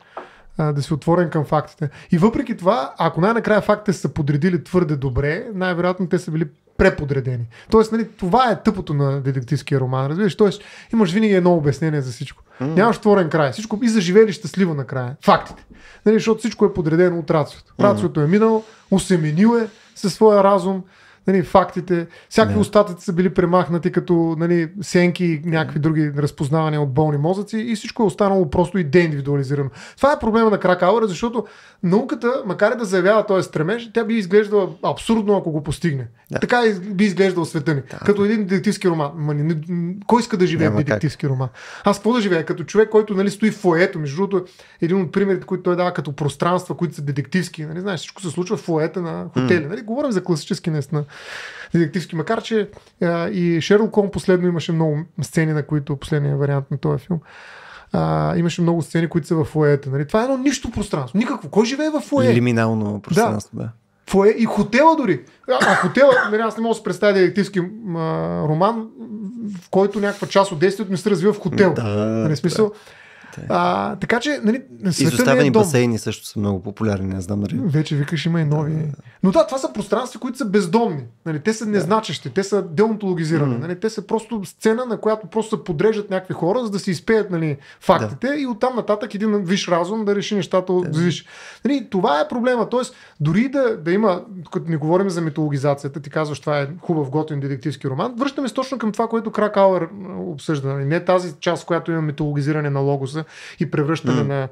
а, да си отворен към фактите. И въпреки това, ако най-накрая фактите са подредили твърде добре, най-вероятно те са били преподредени. Тоест, нали, това е тъпото на детективския роман. Разбираш, тоест, имаш винаги едно обяснение за всичко. Mm. Нямаш творен край. Всичко и заживели щастливо накрая. Фактите. Нали, защото всичко е подредено от рациото. Mm. Рациото е минало, усеменил е със своя разум, нали, фактите, всякакви остатъци са били премахнати като нали, сенки и някакви други разпознавания от болни мозъци и всичко е останало просто и деиндивидуализирано. Това е проблема на Кракауера, защото науката, макар и да заявява този стремеж, тя би изглеждала абсурдно, ако го постигне. Да. Така би изглеждал света ни. Да. Като един детективски роман. Ма, не, не, кой иска да живее в детективски роман? Аз какво да живея? Като човек, който нали, стои в фоето, между другото, един от примерите, които той дава като пространства, които са детективски, нали, знаеш, всичко се случва в фоета на хотели. Mm. Нали, говорим за класически наистина детективски, макар че а, и Шерлок Холм последно имаше много сцени, на които последния вариант на този филм. А, имаше много сцени, които са в фуеята. Нали? Това е едно нищо пространство. Никакво. Кой живее в фуе? Лиминално пространство, да. да. Фуе и хотела дори. А, а хотела, нали, аз не мога да се представя детективски а, роман, в който някаква част от действието ми се развива в хотел. Да, нали, смисъл, да. А, така че, нали, е Изоставени е басейни също са много популярни, не знам дали. Вече викаш има и нови. Да, да. Но да, това са пространства, които са бездомни. Нали, те са незначещи, те са деонтологизирани. Mm-hmm. Нали, те са просто сцена, на която просто се подрежат някакви хора, за да се изпеят нали, фактите да. и оттам нататък един виш разум да реши нещата от да. виш. Нали, това е проблема. Тоест, дори да, да има, като не говорим за митологизацията, ти казваш, това е хубав, готин детективски роман, връщаме се точно към това, което Крак Ауер обсъжда. Нали, не тази част, която има митологизиране на логоса, и превръщане mm. на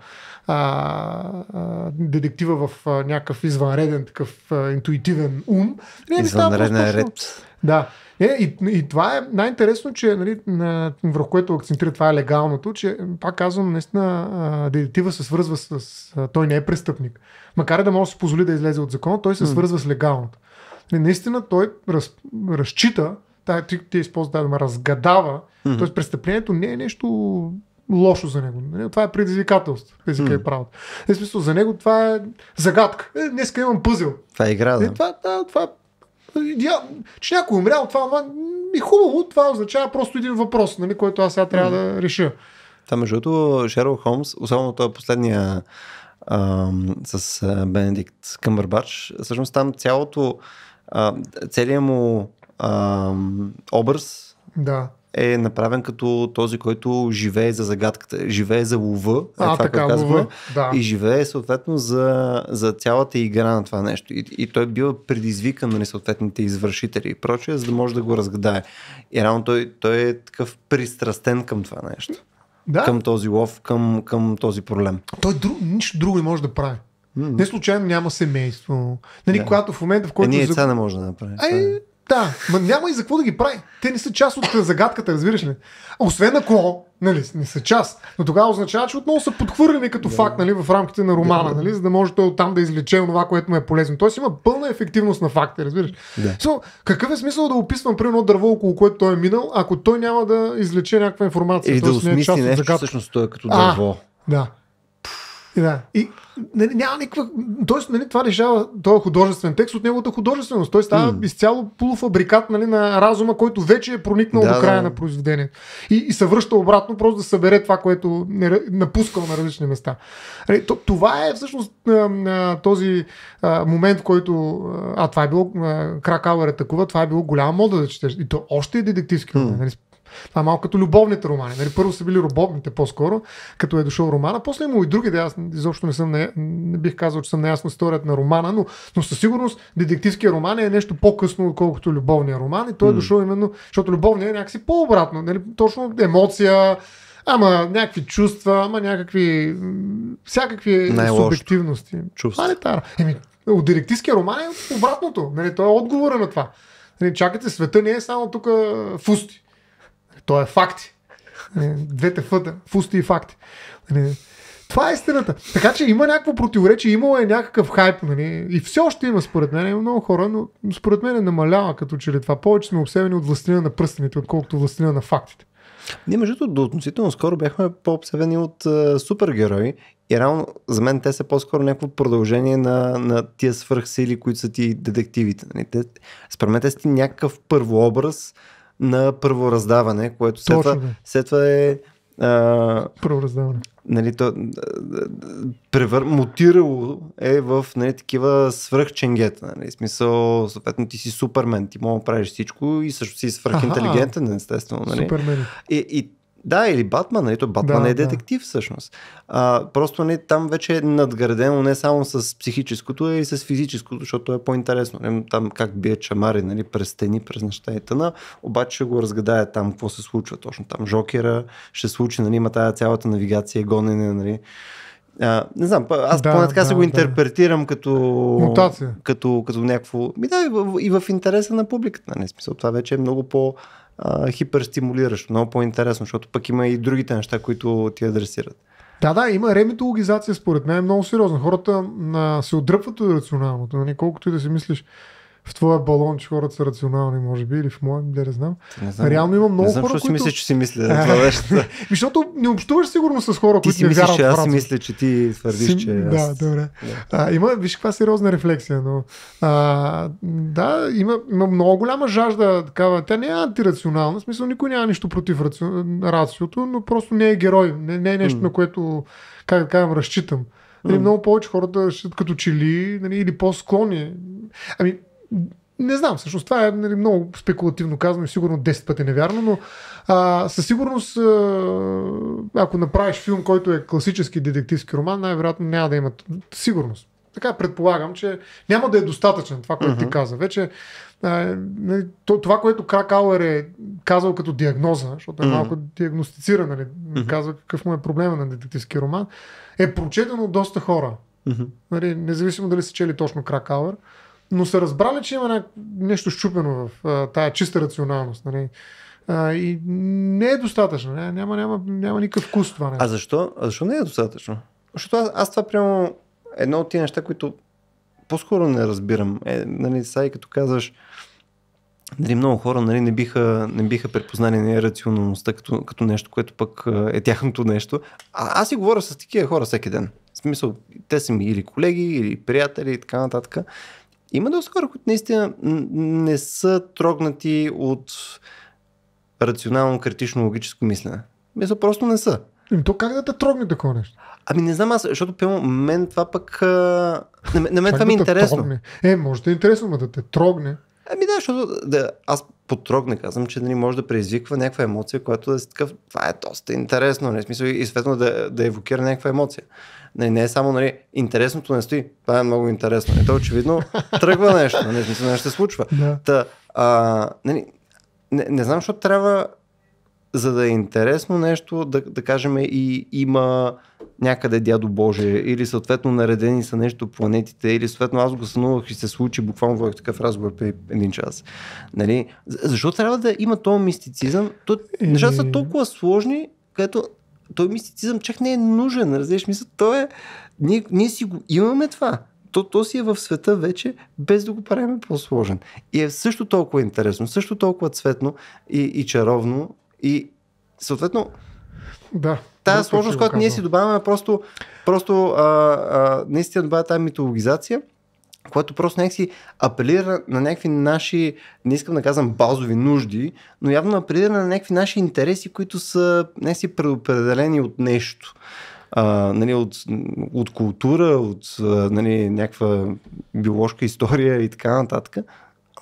а, а, детектива в а, някакъв извънреден такъв а, интуитивен ум. Не, нали, нали, Извънреден ред. Да. Е, и, и това е най-интересно, че нали, на, върху което акцентира това е легалното, че пак казвам, наистина детектива се свързва с... А, той не е престъпник. Макар да може да се позволи да излезе от закона, той се mm. свързва с легалното. И, нали, наистина той раз, разчита, тя ти, е използва да разгадава, mm-hmm. т.е. престъплението не е нещо лошо за него. Нали, това е предизвикателство, езика mm. е правото. Не смисъл, за него това е загадка. Е, днеска имам пъзел. Това е игра, е, да. Е, това, да, това е, е, я, че някой умрял, това, това е хубаво, това означава просто един въпрос, нали, който аз сега трябва mm. да реша. Та между другото, Шерлок Холмс, особено това последния а, с Бенедикт Къмбърбач, всъщност там цялото, а, целият му а, образ да е направен като този, който живее за загадката, живее за лова, е това, така, казваме, да. и живее съответно за, за цялата игра на това нещо. И, и той бил предизвикан на нали, съответните извършители и прочее, за да може да го разгадае. И рано той, той е такъв пристрастен към това нещо. Да. Към този лов, към, към този проблем. Той друг, нищо друго не може да прави. Mm-hmm. Не случайно няма семейство. Нали, да. Когато в момента, в който. Е, ние за... не може да направи. Ай, да, ма няма и за какво да ги прави. Те не са част от загадката, разбираш ли? Освен ако, нали, не са част. Но тогава означава, че отново са подхвърлени като да. факт, нали, в рамките на романа, нали, за да може той оттам да излече това, което му е полезно. Тоест има пълна ефективност на факта, разбираш? Да. So, какъв е смисъл да описвам примерно дърво, около което той е минал, ако той няма да излече някаква информация? Или да е осмисли е нещо, всъщност той е като дърво. А, да. Да. И нали, няма никаква. Тоест, нали, това решава този художествен текст от неговата художественост. Той става mm. изцяло полуфабрикат нали, на разума, който вече е проникнал да, до края да. на произведението. И, и се връща обратно, просто да събере това, което е напускал на различни места. Това е всъщност този момент, в който. А, това е било. Кракауер е такова, това е било голяма мода да четеш. И то още е детективски. Mm. Нали, това е малко като любовните романи. Нали, първо са били любовните по-скоро, като е дошъл романа. После има и други, да аз изобщо не, съм не, не бих казал, че съм наясно историята на романа, но, но със сигурност детективския роман е нещо по-късно, отколкото любовния роман. И той е дошъл именно, защото любовният е някакси по-обратно. Нали, точно емоция, Ама някакви чувства, ама някакви... Всякакви Най-лошо. субективности. Чувства. Е Еми, от директивския роман е обратното. Нали, той е отговора на това. Нали, чакайте, света не е само тук фусти. То е факти. Е, двете фъта, фусти и факти. Нали, това е истината. Така че има някакво противоречие, имало е някакъв хайп, нали? И все още има, според мен, има много хора, но според мен е намалява като че ли това. Повече сме обсебени от властина на пръстените, отколкото властина на фактите. Ние, между другото, до относително скоро бяхме по-обсебени от е, супергерои и реално за мен те са по-скоро някакво продължение на, на тия свърхсили, които са ти детективите. Нали? Те, според мен те са ти някакъв първообраз на първораздаване, което след това, след това е... А, първораздаване. Нали, то, превър... мутирало е в нали, такива свръхченгета. Нали, смисъл, съответно, ти си супермен, ти мога да правиш всичко и също си свръхинтелигентен, естествено. Нали. Супермен. И, и да, или Батман, нали? Батман да, е детектив да. всъщност. А, просто не, нали, там вече е надградено не само с психическото, а и с физическото, защото е по-интересно. Не, там как бие чамари, нали? През стени, през неща и тъна. Обаче ще го разгадая там какво се случва точно там. Жокера ще случи, нали? Има тая цялата навигация, гонене, нали? А, не знам, аз да, поне така да, се го да. интерпретирам като, Мутация. като, като някакво... Ми да, и в, и в интереса на публиката, нали? Смисъл, това вече е много по а, хиперстимулиращо. Много по-интересно, защото пък има и другите неща, които ти адресират. Да, да, има ремитологизация, според мен е много сериозна. Хората на, се отдръпват от рационалното, нали? колкото и да си мислиш в твоя балон, че хората са рационални, може би, или в моя, да не знам. Не знам. Реално има много не знам, които... си мисля, че си мисля. Това Защото не общуваш сигурно с хора, ти които си не мислиш, вярват че аз си мисля, че ти твърдиш, си... че Да, добре. Да. А, има, виж каква сериозна рефлексия, но... А, да, има, има много голяма жажда такава. Тя не е антирационална, в смисъл никой няма нищо против рациото, но просто не е герой. Не, не е нещо, mm. на което, как да кажем, разчитам. mm. много повече хората като чили, нали, или по склони Ами, не знам, всъщност това е нали, много спекулативно казано и сигурно 10 пъти невярно, но а, със сигурност, а, ако направиш филм, който е класически детективски роман, най-вероятно няма да имат сигурност. Така предполагам, че няма да е достатъчен това, което uh-huh. ти каза. Вече а, нали, това, което Кракауер е казал като диагноза, защото е uh-huh. малко нали, uh-huh. казва какъв му е проблема на детективски роман, е прочетено от доста хора. Uh-huh. Нали, независимо дали са чели точно Кракауер. Ауер но са разбрали, че има нещо щупено в а, тая чиста рационалност. Нали? А, и не е достатъчно. Няма, няма, няма, няма никакъв вкус това. Нали? А защо? А защо не е достатъчно? Защото аз, аз това прямо едно от тези неща, които по-скоро не разбирам. Е, нали, сега и като казваш, нали, много хора нали, не, биха, не биха препознали нерационалността нали, като, като нещо, което пък е тяхното нещо. А, аз си говоря с такива хора всеки ден. В смисъл, те са ми или колеги, или приятели и така нататък. Има доста хора, които наистина не са трогнати от рационално, критично, логическо мислене. Мисля, просто не са. И ами то как да те трогне такова нещо? Ами не знам аз, защото пълно, мен това пък... На, на мен това ми е интересно. Трогне? Е, може да е интересно, но да те трогне. Ами да, защото да, аз не казвам, че ни нали, може да предизвиква някаква емоция, която да си такъв, това е доста интересно, не нали, смисъл и светно да, да евокира някаква емоция. Нали, не е само, нали, интересното не стои, това е много интересно. Ето нали, очевидно тръгва нещо, не смисъл нещо се случва. Да. Та, а, нали, не, не знам, защото трябва за да е интересно нещо, да, да кажем и има някъде дядо Боже или съответно наредени са нещо планетите или съответно аз го сънувах и се случи, буквално върх такъв разговор при един час. Нали? Защо трябва да има този мистицизъм? То, е. нещата са толкова сложни, където той мистицизъм чак не е нужен, разбираш мисля, то е, ние, ние си го имаме това то, то си е в света вече, без да го правим по-сложен. И е също толкова интересно, също толкова цветно и, и чаровно, и съответно, да, тази сложност, която ние си добавяме, е просто, просто а, а, наистина добавя е тази митологизация, която просто някакси апелира на някакви наши, не искам да казвам базови нужди, но явно апелира на някакви наши интереси, които са някакси предопределени от нещо. А, нали, от, от култура, от нали, някаква биоложка история и така нататък.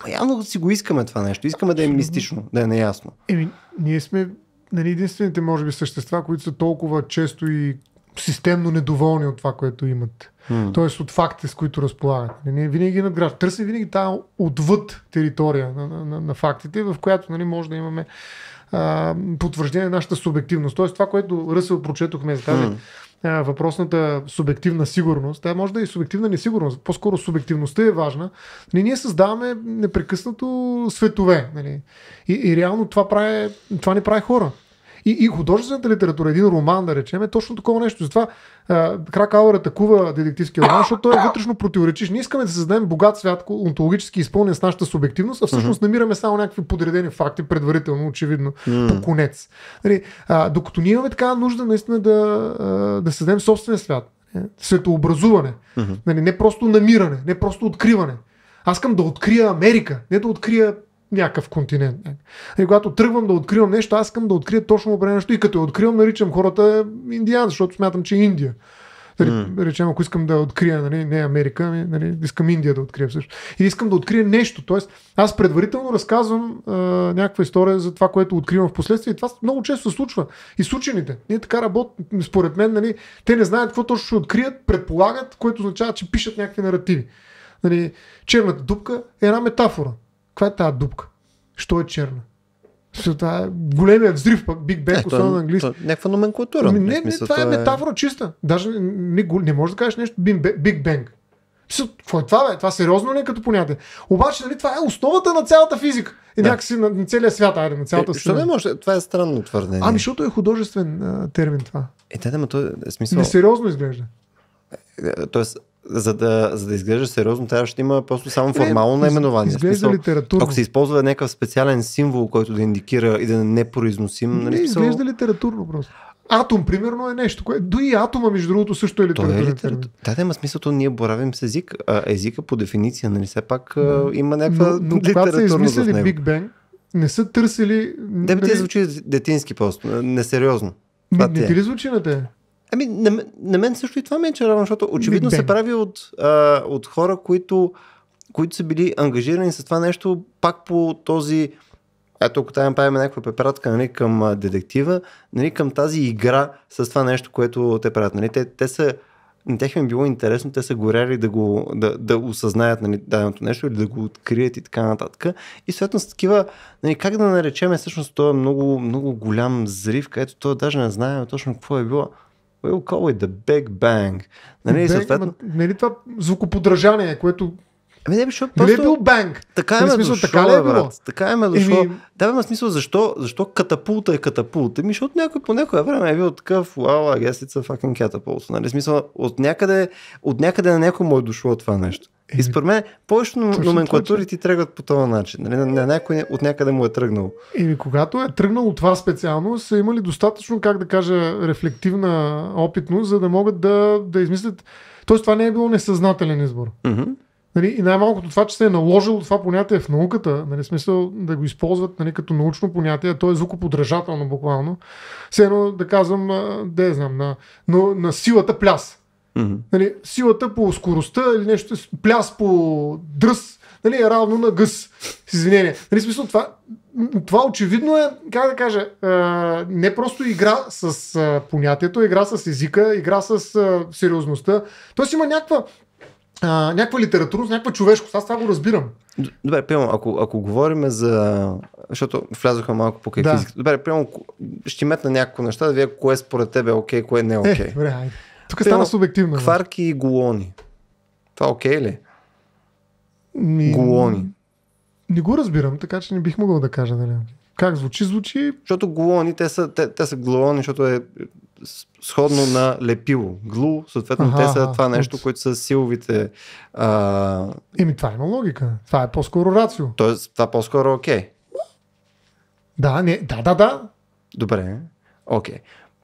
Ама явно си го искаме това нещо. Искаме да е мистично, да е неясно. Еми, ние сме нали, единствените, може би, същества, които са толкова често и системно недоволни от това, което имат. Hmm. Тоест от фактите, с които разполагат. Нали, ние винаги град. Търси винаги тази отвъд територия на, на, на, на фактите, в която нали, може да имаме а, потвърждение на нашата субективност. Тоест това, което Ръсел прочетохме за тази hmm въпросната субективна сигурност, тя може да е и субективна несигурност, по-скоро субективността е важна, нали, ние създаваме непрекъснато светове. Нали, и, и реално това, прави, това не прави хора. И, и художествената литература, един роман, да речем, е точно такова нещо. Затова Крак Ауър атакува детективския роман, защото той е вътрешно противоречиш. Не искаме да създадем богат свят, онтологически изпълнен с нашата субективност, а всъщност намираме само някакви подредени факти, предварително, очевидно, mm. по конец. Нали, а, докато ние имаме така нужда наистина да, да създадем собствен свят, е, светообразуване, mm-hmm. нали, не просто намиране, не просто откриване. Аз искам да открия Америка, не да открия някакъв континент. И когато тръгвам да откривам нещо, аз искам да открия точно определено нещо и като я откривам, наричам хората индиан, защото смятам, че е Индия. Нали, mm. Речем, ако искам да открия, нали, не Америка, ами, нали, искам Индия да открия също. И искам да открия нещо. Тоест, аз предварително разказвам а, някаква история за това, което откривам в последствие. И това много често се случва. И с учените. Ние така работят, според мен, нали, те не знаят какво точно ще открият, предполагат, което означава, че пишат някакви наративи. Нали, черната дупка е една метафора каква е тази дупка? Що е черна? Също това е големия взрив, пък Биг Бек, е особено на английски. Е, някаква номенклатура. Ами не, не, не, това е, е метафора чиста. Даже не, не, не можеш да кажеш нещо Биг Бенг. Какво е това, бе? Това сериозно ли е като понятие? Обаче, нали, това е основата на цялата физика. И да. някакси на, на целия свят, айде, на цялата е, не може? Това е странно твърдение. Ами, защото е художествен а, термин това. Е, да, но то е смисъл. Несериозно изглежда. Е, тоест, за да, за да изглежда сериозно, трябва ще има просто само е, формално наименование. Изглежда смисъл, литературно. Ако се използва някакъв специален символ, който да индикира и да е нали, не непроизносим. Не, нали, изглежда литературно просто. Атом, примерно, е нещо, което. Дори атома, между другото, също е, е литературен. Е литер... Да, да, има смисълто, ние боравим с език. А, езика по дефиниция, нали, все пак да. има някаква. Но, но когато са измислили Биг Бен, не са търсили. Да, нали... ти звучи детински просто, несериозно. Не, не ти ли звучи на те? Ами, на, на мен също и това ме е чаровно, защото очевидно се прави от, а, от хора, които, които са били ангажирани с това нещо, пак по този. Ето, ако там правим някаква препратка нали, към детектива, нали, към тази игра с това нещо, което те правят. Нали, те, те са на тях ми е било интересно, те са горяли да го да, да осъзнаят нали, даденото нещо или да го открият и така нататък. И съответно с такива, нали, как да наречем, всъщност това е много, много голям зрив, където той даже не знае точно какво е било. We'll call it the Big Bang. Нали, Big, съответно... ма, нали това звукоподражание, което Ами не, защото просто... Не е бил банк. Така е, смисъл, дошло, така ли е било? Брат, така е ме дошло. Еми... Да, има смисъл, защо, защо катапулта е катапулта? Ми, защото някой по някое време е бил такъв, wow, I guess it's a fucking catapult. Нали? Смисъл, от някъде, от някъде на някой му е дошло това нещо. И според мен, повечето номенклатури ти тръгват по този начин. Нали? На, на някой от някъде му е тръгнал. Еми, когато е тръгнал от това специално, са имали достатъчно, как да кажа, рефлективна опитност, за да могат да, да измислят. Тоест, това не е било несъзнателен избор. Mm-hmm. Нали, и най-малкото това, че се е наложило това понятие в науката, нали, смисъл да го използват нали, като научно понятие, то е звукоподражателно буквално. Все едно да казвам, да я знам, на, на, на силата пляс. Mm-hmm. Нали, силата по скоростта или нещо, пляс по дръс, нали, е равно на гъс. С извинение. Нали, смисъл, това, това очевидно е, как да кажа, не просто игра с понятието, игра с езика, игра с сериозността. Тоест има някаква а, някаква литературност, някаква човешкост. Аз това го разбирам. Добре, приемам, ако, ако говорим за... Защото влязоха малко по кей да. Добре, приемам, ще метна някакво неща, да вие кое според тебе е окей, кое не е, е окей. добре, айде. Тук приемам, стана субективно. Кварки и гулони. Това окей ли? Ми... Гулони. Не го разбирам, така че не бих могъл да кажа. нали. Как звучи, звучи. Защото гулони, те са, те, те са гулони, защото е сходно на лепило, глу, съответно ага, те са това нещо, от... което са силовите... А... Еми това има логика, това е по-скоро рацио. Тоест това по-скоро е окей. Okay. Да, не, да, да, да. Добре, окей. Okay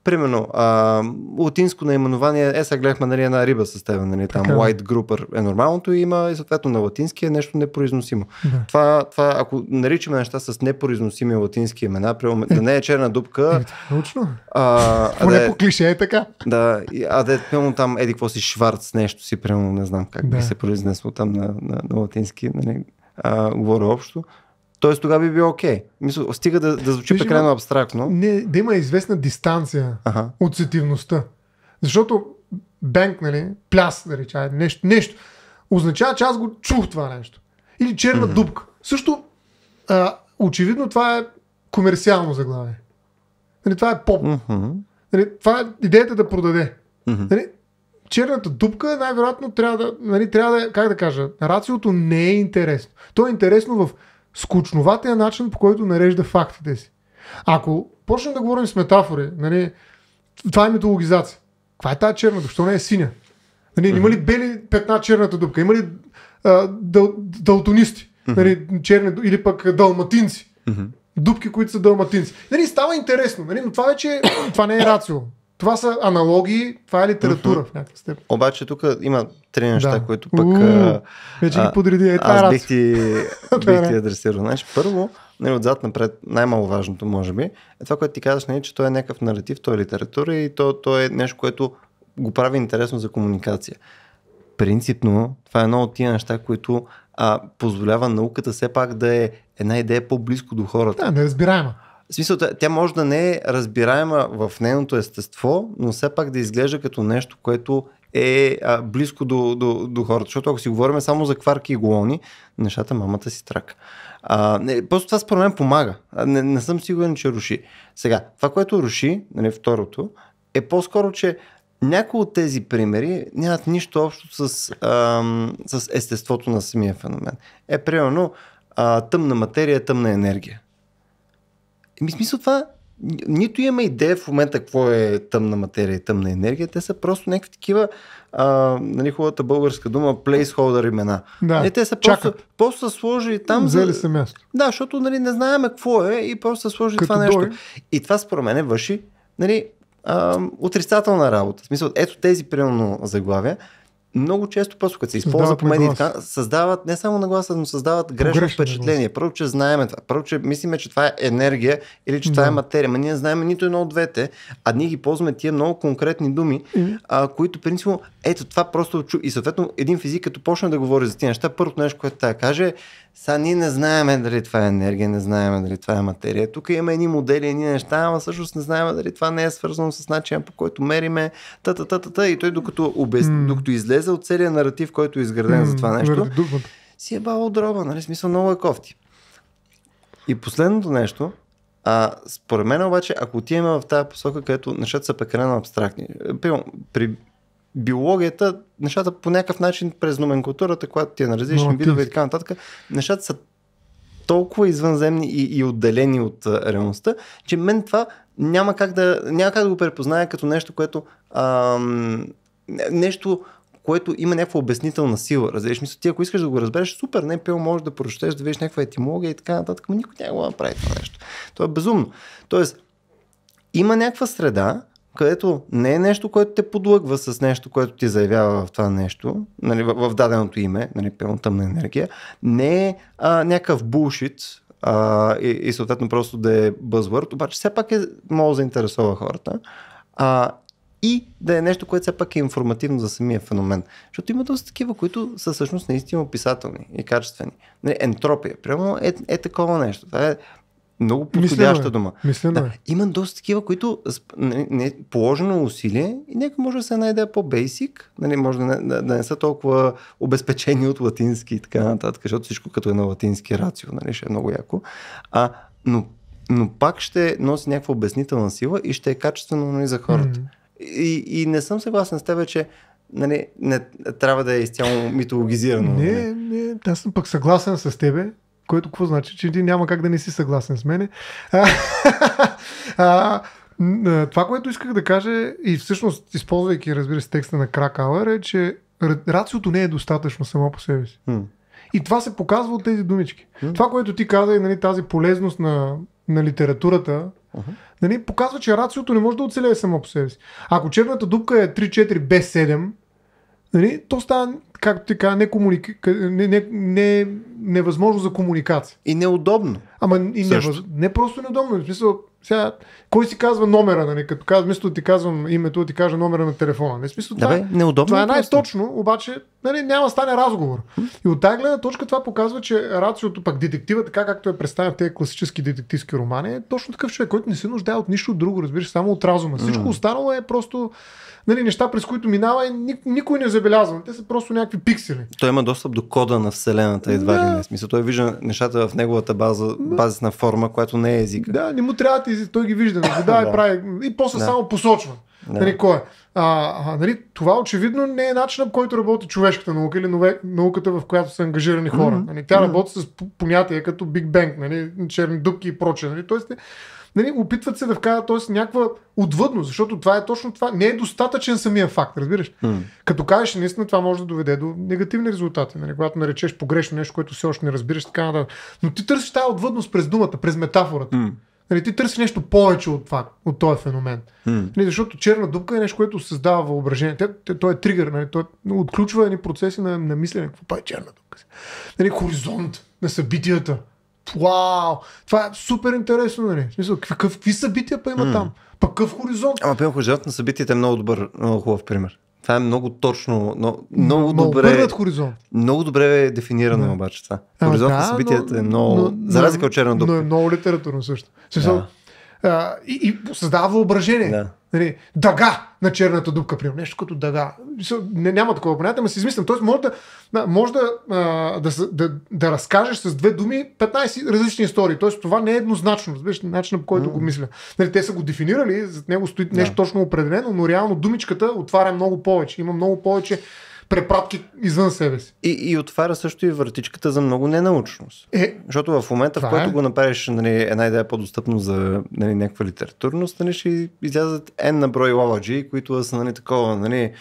примерно, а, латинско наименование, е сега гледахме нали, една риба с теб, нали, там така. white grouper е нормалното и има и съответно на латински е нещо непроизносимо. Да. Това, това, ако наричаме неща с непроизносими латински имена, примерно, е. да не е черна дупка. Е, е научно. А, а да, е- по клише е така. Да, а да, е, примерно там еди какво си Шварц нещо си, примерно не знам как да. би се произнесло там на, на, на латински, нали, а, говоря общо. Тоест тогава би било окей. Okay. Мисля, стига да, да звучи прекалено абстрактно. Не, да има известна дистанция ага. от сетивността. Защото бенк, нали, пляс, да реча, нещо, нещо, означава, че аз го чух това нещо. Или черна mm-hmm. дупка. Също, а, очевидно, това е комерциално заглавие. Нали, това е поп. Mm-hmm. Нали, това е идеята да продаде. Mm-hmm. Нали, черната дупка най-вероятно трябва да, нали, трябва да, как да кажа, рациото не е интересно. То е интересно в скучноватия начин, по който нарежда фактите си. Ако почнем да говорим с метафори, нали, това е митологизация. Каква е тази черна? Защо не е синя? Нали, има ли бели петна черната дупка? Има ли а, дъл, дълтонисти? Нали, черни, или пък далматинци? Дупки, които са далматинци. Нали, става интересно, нали, но това вече това не е рацио. Това са аналогии, това е литература mm-hmm. в някакъв степен. Обаче тук има три неща, да. които пък... вече ги подреди. Е, е, аз бих ти, бих ти адресирал. Знаеш, първо, нали, отзад напред, най-маловажното може би, е това, което ти казваш, нали, че той е някакъв наратив, той е литература и то, то е нещо, което го прави интересно за комуникация. Принципно, това е едно от тия неща, които а, позволява науката все пак да е една идея по-близко до хората. Да, неразбираема. В смисъл, тя може да не е разбираема в нейното естество, но все пак да изглежда като нещо, което е а, близко до, до, до хората. Защото ако си говорим само за кварки и голони, нещата мамата си трака. А, не, просто това според мен помага. А, не, не съм сигурен, че руши. Сега, това, което руши, нали, второто, е по-скоро, че някои от тези примери нямат нищо общо с, ам, с естеството на самия феномен. Е, примерно, а, тъмна материя, тъмна енергия. Еми, смисъл това, нито имаме идея в момента какво е тъмна материя и тъмна енергия. Те са просто някакви такива, а, нали, хубавата българска дума, placeholder имена. Да, нали, те са просто, просто са сложили там. Взели се място. Да, защото нали, не знаем какво е и просто са сложили Като това нещо. Дой. И това според мен върши нали, а, отрицателна работа. В смисъл, ето тези примерно заглавия много често, просто като се използва по медии, така, създават не само нагласа, но създават грешно Грешни впечатление. Първо, че знаем това. Първо, че мислиме, че това е енергия или че да. това е материя. Ма ние не знаем нито едно от двете, а ние ги ползваме тия много конкретни думи, mm. а, които принципно, ето това просто чу. И съответно, един физик, като почне да говори за тези неща, първото нещо, което тя каже, е, сега ние не знаеме дали това е енергия, не знаеме дали това е материя. Тук има едни модели, едни неща, ама всъщност не знаем дали това не е свързано с начина по който мериме. Та, та, та, та, та. И той докато, обез... mm. докато излезе от целият наратив, който е изграден mm. за това нещо, си е бал дроба, нали? Смисъл много е кофти. И последното нещо, а, според мен обаче, ако отиваме в тази посока, където нещата са прекалено абстрактни, е, при биологията, нещата по някакъв начин през номенклатурата, която ти е на различни Но, видове и така нататък, нещата са толкова извънземни и, и отделени от реалността, че мен това няма как да, няма как да го препозная като нещо, което ам, нещо, което има някаква обяснителна сила. Разбираш, мисля, ти ако искаш да го разбереш, супер, не пил, можеш да прочетеш, да видиш някаква етимология и така нататък, но никой няма да направи това нещо. Това е безумно. Тоест, има някаква среда, където не е нещо, което те подлъгва с нещо, което ти заявява в това нещо, нали, в, в даденото име, нали, пълно тъмна енергия, не е а, някакъв булшит, а, и, и съответно просто да е бъзвърт, обаче все пак е, много заинтересува хората. А, и да е нещо, което все пак е информативно за самия феномен. Защото има доста такива, които са всъщност наистина описателни и качествени. Нали, ентропия, прямо е, е такова нещо. Това е много подходяща дума. Мислено да, е. Има доста такива, които не, не, положено усилие и нека може да се найде по-бейсик, нали, може да не, да, да не са толкова обезпечени от латински и така нататък, защото всичко като е на латински рацио, нали, ще е много яко. А, но, но пак ще носи някаква обяснителна сила и ще е качествено нали, за хората. Mm. И, и не съм съгласен с теб, че нали, не, трябва да е изцяло митологизирано. Не, нали. не, аз съм пък съгласен с тебе, което какво значи, че ти няма как да не си съгласен с мене. това, което исках да кажа и всъщност, използвайки, разбира се, текста на Крак е, че рациото не е достатъчно само по себе си. И това се показва от тези думички. Това, което ти каза и нали, тази полезност на, на литературата, нали, показва, че рациото не може да оцелее само по себе си. Ако черната дупка е 3-4 без 7, Нали? То става, както ти кажа, не, комуни... не, не, не, невъзможно за комуникация. И неудобно. Ама и невъз... не просто неудобно. В смисъл, сега, кой си казва номера, нали? Като казвам, вместо да ти казвам името, да ти кажа номера на телефона. Не, смисъл, да, това, бе, неудобно това е, е най-точно, обаче нали, няма стане разговор. И от тази гледна точка това показва, че рациото, пак детектива, така както е представен в тези класически детективски романи, е точно такъв човек, който не се нуждае от нищо друго, разбираш, само от разума. Всичко mm. останало е просто нали, неща, през които минава и никой не забелязва. Те са просто някакви пиксели. Той има достъп до кода на Вселената, едва да. ли не. Смисъл, той вижда нещата в неговата база, да. базисна форма, която не е език. Да, не му трябва да той ги вижда, нали, Да, да. и е прави. И после да. само посочва. Да. Нали, кой е? А, а, нали, това очевидно не е начинът, по който работи човешката наука или нове, науката, в която са ангажирани хора. Mm-hmm. Нали, тя работи mm-hmm. с понятия като Биг Бенг, нали, черни дубки и прочее. Нали, тоест, нали, опитват се да вкарат т.е. някаква отвъдно, защото това е точно това. Не е достатъчен самия факт, разбираш. Mm. Като кажеш, наистина това може да доведе до негативни резултати, нали, когато наречеш погрешно нещо, което все още не разбираш, така нататък. Но ти търсиш тази отвъдност през думата, през метафората. Mm. Нали, ти търсиш нещо повече от това, от този феномен. Mm. Нали, защото черна дупка е нещо, което създава въображение. Той е тригър, нали, той отключва едни процеси на, на мислене. Какво е черна дупка? Нали, хоризонт на събитията вау, това е супер интересно, нали? В смисъл, какъв, какви събития па има mm. там? Па какъв хоризонт? Ама Пен хоризонт на събитията е много добър, много хубав пример. Това е много точно, но, много, много добре. хоризонт. Много добре е дефинирано да. обаче това. Хоризонт а, да, на събитията но, е много. Но, за разлика от черна дупка. Но е много литературно също. Също да а, и, и създава въображение. Да. Нали, дъга на черната дупка, примерно. Нещо като дъга. Не, няма такова понятие, но си измислям. Тоест, може, да, може да, да, да, да разкажеш с две думи 15 различни истории. Тоест, това не е еднозначно, разбираш, начинът по който mm. го мисля. Нали, те са го дефинирали, зад него стои нещо yeah. точно определено, но реално думичката отваря много повече. Има много повече препратки извън себе си. И, и отваря също и вратичката за много ненаучност. Е, Защото в момента, в който е. го направиш нали, една идея е по-достъпно за нали, някаква литературност, нали, ще излязат N на брой лаваджи, които са нали, такова, нали,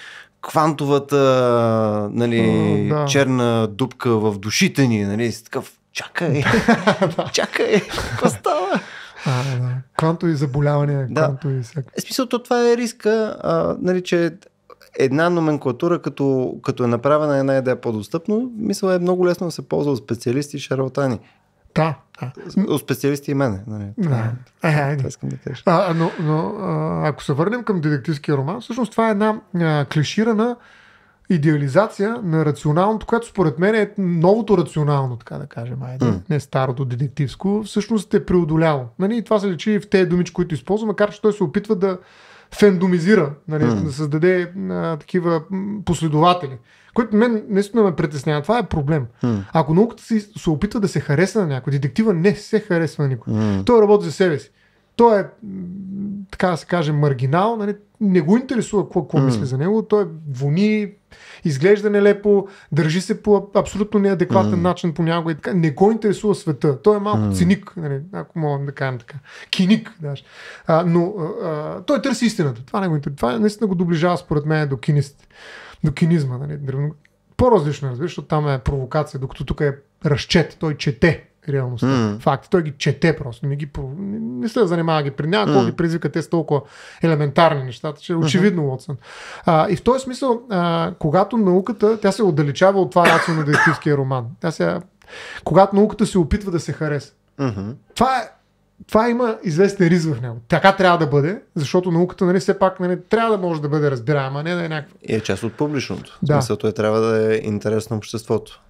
квантовата нали, mm, да. черна дупка в душите ни, нали, си такъв, чакай, чакай, какво става? А, да. Квантови заболявания, да. квантови всякакви. Е, смисъл, то това е риска, а, нали, че една номенклатура, като, като е направена една идея по-достъпно, мисля е много лесно да се ползва от специалисти и шарлатани. Да, да. От специалисти и мене. Нали? Да. Е, е, е. искам да кажа. А, но, но ако се върнем към детективския роман, всъщност това е една а, клиширана идеализация на рационалното, което според мен е новото рационално, така да кажем, mm. не старото детективско, всъщност е преодоляло. Нали? И това се лечи в тези думи, които използвам, макар че той се опитва да фендомизира, нали, mm. да създаде а, такива последователи. Което мен наистина ме притеснява. Това е проблем. Mm. Ако науката си, се опитва да се хареса на някой, детектива не се харесва на никой. Mm. Той работи за себе си. Той е, така да се каже, маргинал, нали? не го интересува какво, какво mm. мисли за него, той вони, изглежда нелепо, държи се по абсолютно неадекватен mm. начин понякога и така, не го интересува света. Той е малко mm. циник, нали? ако мога да кажем така, киник, даже. А, но а, той търси истината, това не го интересува, това наистина го доближава според мен до кинист, до кинизма, нали? по-различно, разбира, защото там е провокация, докато тук е разчет, той чете реалността. Mm. Факти. Той ги чете просто. Не, ги, не, не се занимава ги при някого, mm. ги призвика те с толкова елементарни нещата, че е очевидно mm-hmm. А, и в този смисъл, а, когато науката, тя се отдалечава от това рационно детективския роман. Тя се, когато науката се опитва да се хареса. Mm-hmm. Това е това има известен риск в него. Така трябва да бъде, защото науката нали, все пак нали, трябва да може да бъде разбираема, а не да е някаква. И е част от публичното. Да. Смисълто е трябва да е интерес на обществото.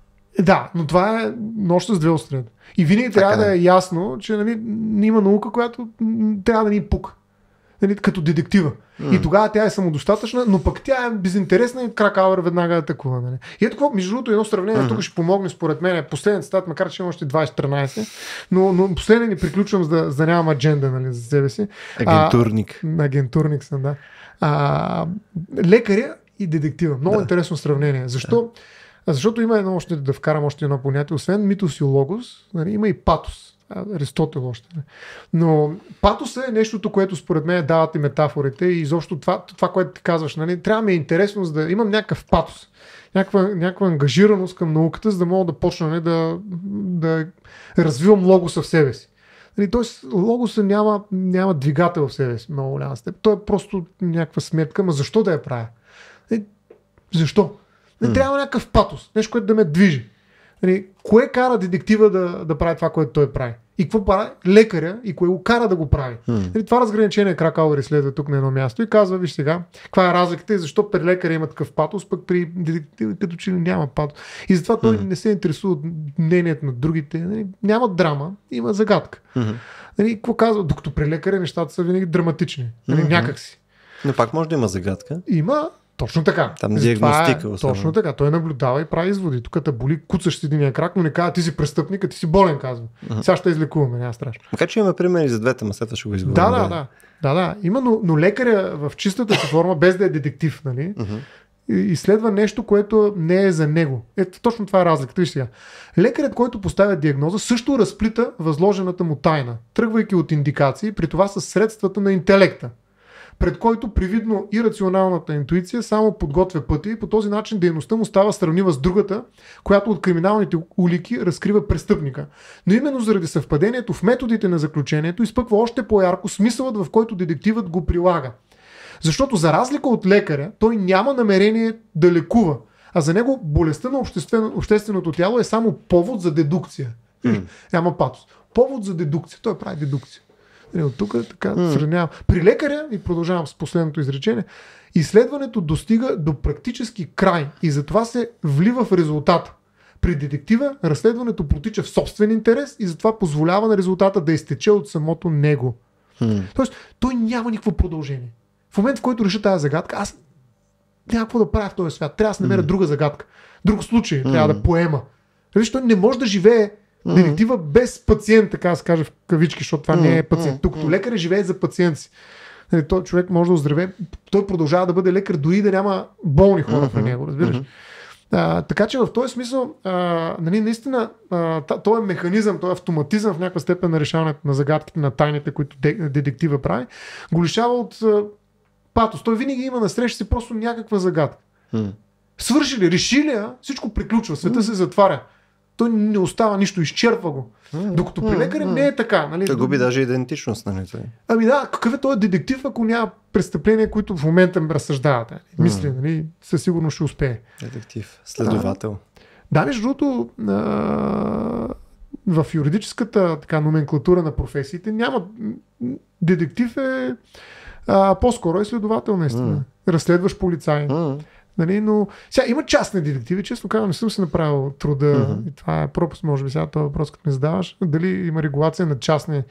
Да, но това е нощ с две остриета. И винаги така, трябва да. да е. е ясно, че нали, има наука, която трябва да ни пук. Нали, като детектива. Mm. И тогава тя е самодостатъчна, но пък тя е безинтересна и кракавър веднага атакува. Нали. И е такова, между другото, едно сравнение mm. тук ще помогне според мен. Е последен цитат, макар че има още 2014, но, но последен и приключвам, за да, за нямам адженда нали, за себе си. Агентурник. А, агентурник съм, да. А, лекаря и детектива. Много да. интересно сравнение. Защо? Да защото има едно още, да вкарам още едно понятие, освен митос и логос, нали, има и патос. Аристотел още. Не. Нали. Но патоса е нещото, което според мен дават и метафорите и изобщо това, това което ти казваш. Нали? Трябва ми е интересно, за да имам някакъв патос, някаква, някаква ангажираност към науката, за да мога да почна нали, да, да развивам логоса в себе си. Нали, Тоест, логоса няма, няма двигател в себе си, много голяма степен. Той е просто някаква сметка, ма защо да я правя? Нали, защо? Не, трябва някакъв патос, нещо, което да ме движи. Нали, кое кара детектива да, да прави това, което той прави? И какво прави лекаря и кое го кара да го прави? Hmm. това разграничение Кракауер следва тук на едно място и казва, виж сега, каква е разликата и защо при лекаря има такъв патос, пък при детектива като че няма патос. И затова той hmm. не се интересува от мнението на другите. Нали, няма драма, има загадка. Hmm. какво казва? Докато при лекаря нещата са винаги драматични. hmm. Някакси. Но пак може да има загадка. Има, точно така. Там диагностика. Е, точно така. Той наблюдава и прави изводи. Тук те боли, куцаш единия крак, но не казва, ти си престъпник, а ти си болен, казва. Uh-huh. Сега ще излекуваме, няма страшно. Макар че имаме примери за двете, ма след ще го изговорим. Да, да, да. Да, да. Има, но, но лекаря в чистата си форма, без да е детектив, нали? Uh-huh изследва нещо, което не е за него. Ето точно това е разликата. Виж сега. Лекарят, който поставя диагноза, също разплита възложената му тайна, тръгвайки от индикации, при това с средствата на интелекта пред който привидно и рационалната интуиция само подготвя пъти и по този начин дейността му става сравнива с другата, която от криминалните улики разкрива престъпника. Но именно заради съвпадението в методите на заключението изпъква още по-ярко смисълът, в който детективът го прилага. Защото за разлика от лекаря, той няма намерение да лекува, а за него болестта на обществено, общественото тяло е само повод за дедукция. Mm. Няма патос. Повод за дедукция. Той прави дедукция. Е, от тук така mm. сравнявам. При лекаря, и продължавам с последното изречение, изследването достига до практически край и затова се влива в резултата. При детектива разследването протича в собствен интерес и затова позволява на резултата да изтече от самото него. Mm. Тоест, той няма никакво продължение. В момент, в който реша тази загадка, аз няма какво да правя в този свят. Трябва да се намеря mm. друга загадка. Друг случай Mm. трябва да поема. Защото не може да живее директива без пациент, така да се каже в кавички, защото това не е пациент. Тук като лекар е живее за пациент си. Нали, той човек може да оздраве, той продължава да бъде лекар, дори да няма болни хора при него, разбираш. А, така че в този смисъл, а, нали, наистина, а, този е механизъм, този е автоматизъм в някаква степен на решаването на загадките, на тайните, които детектива прави, го лишава от а, патос. Той винаги има на среща си просто някаква загадка. Свършили, решили, всичко приключва, света се затваря той не остава нищо, изчерпва го. Mm-hmm. Докато при лекаря mm-hmm. не е така. Нали? Той губи даже идентичност, нали? Ами да, какъв е този детектив, ако няма престъпления, които в момента ме разсъждавате? Mm-hmm. Нали? Мисля, нали? Със сигурност ще успее. Детектив, следовател. Да, между другото, а, в юридическата така, номенклатура на професиите няма. Детектив е а, по-скоро е следовател, наистина. Mm. Разследваш полицай. Mm. Нали, но сега има частни детективи, честно казвам, не съм си направил труда. Uh-huh. И това е пропуск, може би сега това въпрос, като ми задаваш. Дали има регулация на частни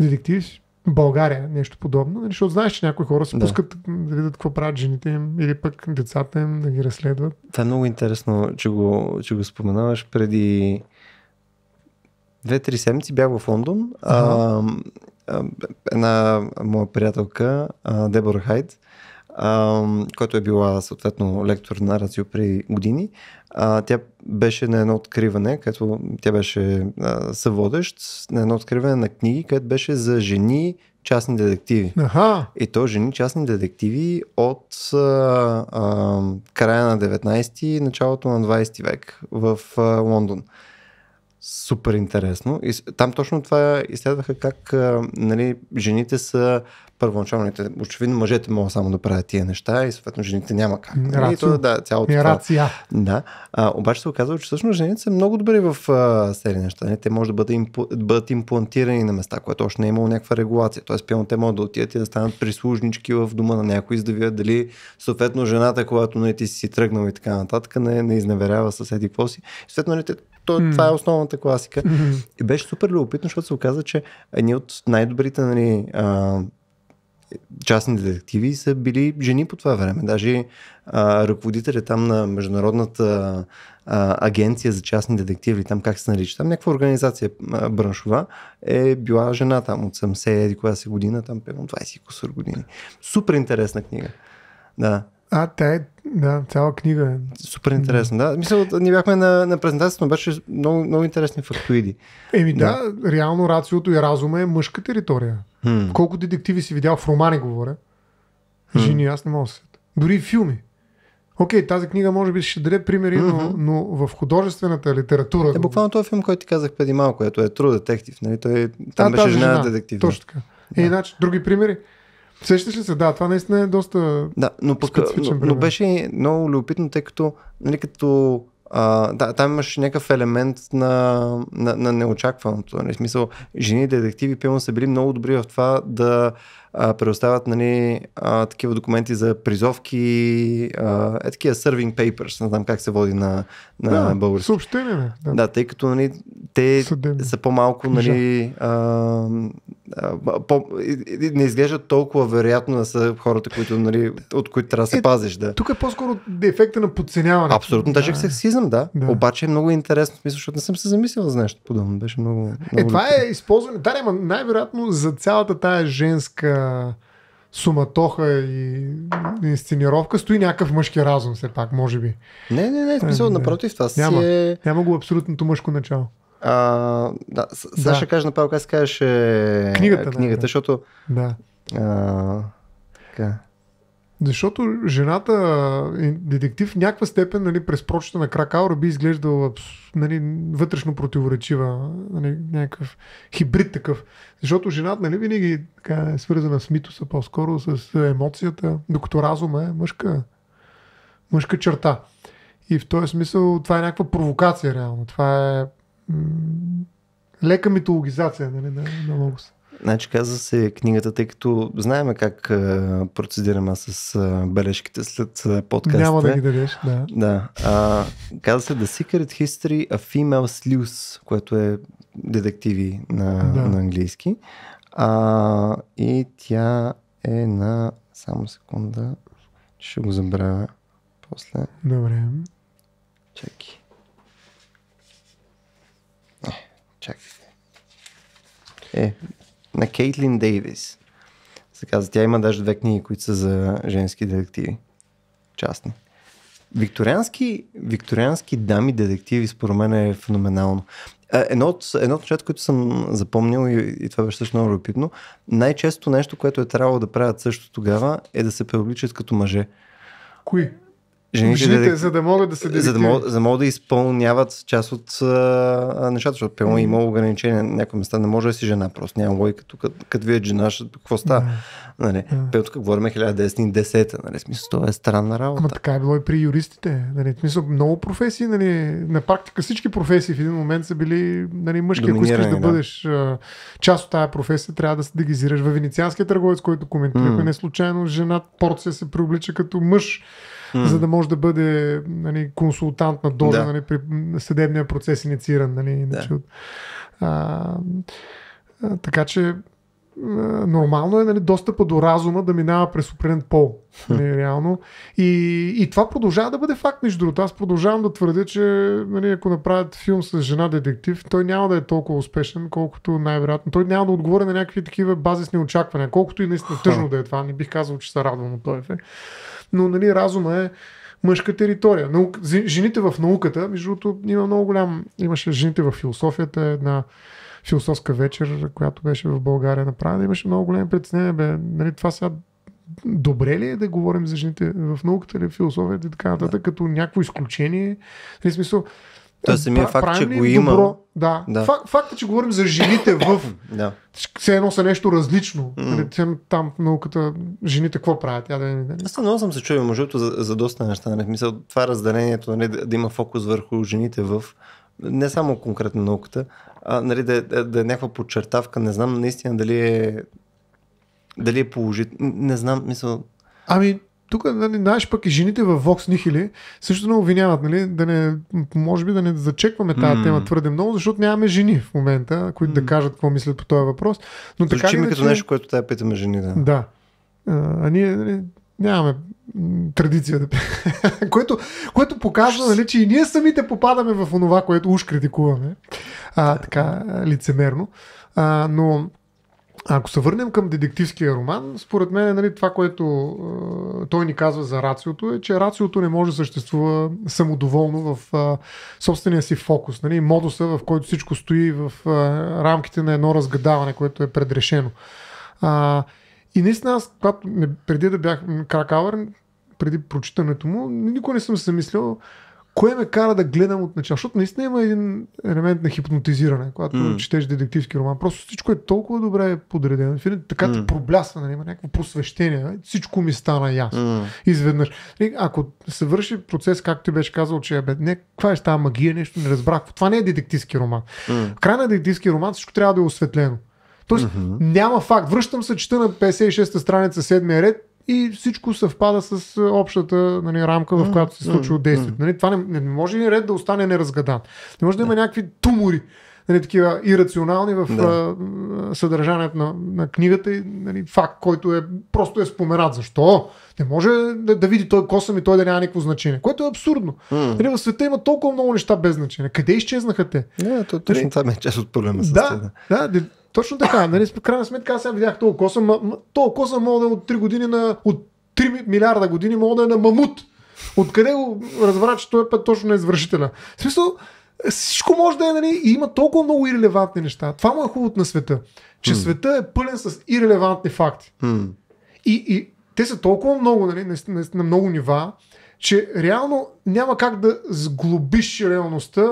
детективи? България нещо подобно, нали, защото знаеш, че някои хора се да. пускат да видят какво правят жените им или пък децата им да ги разследват. Това е много интересно, че го, че го споменаваш. Преди две-три седмици бях в Лондон. А, а, една моя приятелка, Дебора Хайт, а, който е била съответно лектор на Радио при години. А, тя беше на едно откриване, където тя беше а, съводещ на едно откриване на книги, където беше за жени частни детективи. Аха. И то жени частни детективи от а, а, края на 19 и началото на 20 век в а, Лондон супер интересно. И там точно това изследваха как нали, жените са първоначалните. Очевидно мъжете могат само да правят тия неща и съответно жените няма как. Нали? то, да, цялото това. Да. А, обаче се оказва, че всъщност жените са много добри в а, неща. Не? Нали, те може да бъдат, импу, бъдат имплантирани на места, което още не е имало някаква регулация. Тоест, пълно те могат да отидат и да станат прислужнички в дома на някой, за да видят дали съответно жената, когато не нали, ти си тръгнал и така нататък, не, не изневерява съседи какво си. Съответно, нали, те то, mm. това е основната класика. Mm-hmm. И беше супер любопитно, защото се оказа, че едни от най-добрите нали, а, частни детективи са били жени по това време. Даже а, ръководителя е там на Международната а, агенция за частни детективи, там как се нарича, там някаква организация а, браншова е била жена там от 70 еди коя си година, там певно, 20 кусор години. Супер интересна книга. Да. А, те, да, цяла книга е. Супер интересно, да. Мисля, ние бяхме на, на презентацията, но беше много, много интересни фактоиди. Еми да, да реално рациото и разума е мъжка територия. Хм. Колко детективи си видял в романи, говоря, хм. жени, аз не мога да се. Дори филми. Окей, тази книга може би ще даде примери, mm-hmm. но, но в художествената литература. Е, буквално този филм, който ти казах преди малко, ето е True Detective, нали? Той, е- там а, беше жена, жена детектив. Точно така. Е, иначе, други примери? Сещаш ли се? Да, това наистина е доста да, но, пък, но, но беше много любопитно, тъй като, нали, като а, да, там имаш някакъв елемент на, на, на неочакваното. Нали? Смисъл, жени детективи пълно са били много добри в това да а, предоставят нали, а, такива документи за призовки, а, е такива serving papers, не знам как се води на, на да, български. Съобщение. Да. да, тъй като нали, те Съдебни. са по-малко, нали, а, а, по, не изглеждат толкова вероятно да са хората, които, нали, от които трябва да се е, пазиш. Да. Тук е по-скоро ефекта на подценяване. Абсолютно, даже да. сексизъм, да. да. Обаче е много интересно, смисъл, защото не съм се замислил за нещо подобно. Беше много. Е, много е, това е използване. Да, най-вероятно за цялата тая женска суматоха и инсценировка стои някакъв мъжки разум все пак, може би. Не, не, не, смисъл, а, е, напротив, това си е... Няма го абсолютното мъжко начало. А, да, сега да. ще кажа направо как кажеш. казваше книгата, книгата да, защото... Да. А, така. Защото жената детектив в някаква степен нали, през прочета на Кракаура би изглеждал нали, вътрешно противоречива, нали, някакъв хибрид такъв. Защото жената нали, винаги така, е свързана с митоса, по-скоро с емоцията, докато разума е мъжка, мъжка черта. И в този смисъл това е някаква провокация реално. Това е м- лека митологизация нали, на, на Логоса. Значи казва се книгата, тъй като знаеме как процедираме с бележките след подкаста. Няма да ги дадеш, да. да. А, казва се The Secret History of Female Sluice, което е детективи на, да. на английски. А, и тя е на... Само секунда. Ще го забравя после. Добре. Чакай. Е, е на Кейтлин Дейвис. Се казва, тя има даже две книги, които са за женски детективи. Частни. Викториански, викториански дами детективи според мен е феноменално. Едно от, едно от нещата, които съм запомнил и, и това беше също много любопитно, най-често нещо, което е трябвало да правят също тогава е да се преобличат като мъже. Кои? жените, жените да, за да могат да се дедикират. за да, могат, за да могат да изпълняват част от а, нещата, защото пълно има ограничения на някои места, не може да си жена, просто няма логика тук, като вие жена, какво става? Mm. Нали? Mm. тук говорим 1910, нали? смисъл, това е странна работа. Ама така е било и при юристите, нали? смисъл, много професии, нали? на практика всички професии в един момент са били нали, мъжки, ако искаш да, да бъдеш а, част от тази професия, трябва да се дегизираш. В венецианския търговец, който коментирахме, mm. не случайно жена порция се преоблича като мъж mm. за да може да бъде нали, консултант на доля да. нали, при съдебния процес иницииран. Нали, иначе да. от, а, а, така че нормално е нали, достъпа до разума да минава през определен пол. Нали, реално. И, и това продължава да бъде факт, между другото. Аз продължавам да твърдя, че нали, ако направят филм с жена детектив, той няма да е толкова успешен, колкото най-вероятно. Той няма да отговори на някакви такива базисни очаквания, колкото и наистина тъжно да е това. Не бих казал, че се радвам от този ефект но нали, разума е мъжка територия. Наук... Жените в науката, между другото, има много голям. Имаше жените в философията, една философска вечер, която беше в България направена. Имаше много голям предснение. Бе, нали, това сега добре ли е да говорим за жените в науката или в философията и така нататък, да. като някакво изключение? В смисъл, той самия факт, че го има. Добро, да. да. Фак, факта, че говорим за жените в... да. Все едно са нещо различно. Mm. Там в науката жените какво правят? Я да, да, да. Аз много съм се чувал, може за, за доста неща. Не? Нали? Мисъл, това разделението, нали, да, да има фокус върху жените в не само конкретно науката, а нали, да, е, да, е, да е някаква подчертавка. Не знам наистина дали е дали е положително. Не знам, мисля. Ами, тук, нали, знаеш, пък и жените в Vox Nihili също не обвиняват, нали, да не, може би да не зачекваме тази mm. тема твърде много, защото нямаме жени в момента, които mm. да кажат какво мислят по този въпрос. Но Зачи така, ми като нещо, което тая питаме жени, да. Да. А, а ние нали, нямаме традиция да което, което показва, нали, че и ние самите попадаме в онова, което уж критикуваме. А, така, лицемерно. А, но ако се върнем към детективския роман, според мен нали, това, което е, той ни казва за рациото е, че рациото не може да съществува самодоволно в е, собствения си фокус. Нали, модуса, в който всичко стои в е, рамките на едно разгадаване, което е предрешено. А, и наистина аз, когато преди да бях кракавър, преди прочитането му, никога не съм се замислял кое ме кара да гледам от начало? Защото наистина има един елемент на хипнотизиране, когато mm. четеш детективски роман. Просто всичко е толкова добре подредено. Така mm. ти проблясва, нали? има някакво просвещение. Всичко ми стана ясно. Mm. Изведнъж. Нали, ако се върши процес, както ти беше казал, че бе, не, каква е тази магия, нещо не разбрах. Това не е детективски роман. Mm. В край на детективски роман всичко трябва да е осветлено. Тоест, mm-hmm. няма факт. Връщам се, чета на 56-та страница, 7 ред, и всичко съвпада с е, общата нали, рамка, в която се случва действието. Нали, това не, не може ли ред да остане неразгадан? Не може да има някакви тумори нали, такива ирационални в да. а, съдържанието на, на книгата и нали, факт, който е просто е споменат. Защо? Не може да, да види той косъм и той да няма никакво значение, което е абсурдно. Mm. Нали, в света има толкова много неща без значение. Къде изчезнаха те? Не, то, точно нали? това е част от проблема. Да, да, да, точно така. Нали, в крайна сметка аз сега видях толкова коса, Толкова коса мога да е от 3 години на... От 3 милиарда години мога да е на мамут. Откъде го разбра, че той е път точно на е извършителя? В смисъл, всичко може да е, нали? И има толкова много ирелевантни неща. Това му е хубавото на света. Че mm. света е пълен с ирелевантни факти. Mm. И, и те са толкова много, нали, на, на много нива, че реално няма как да сглобиш реалността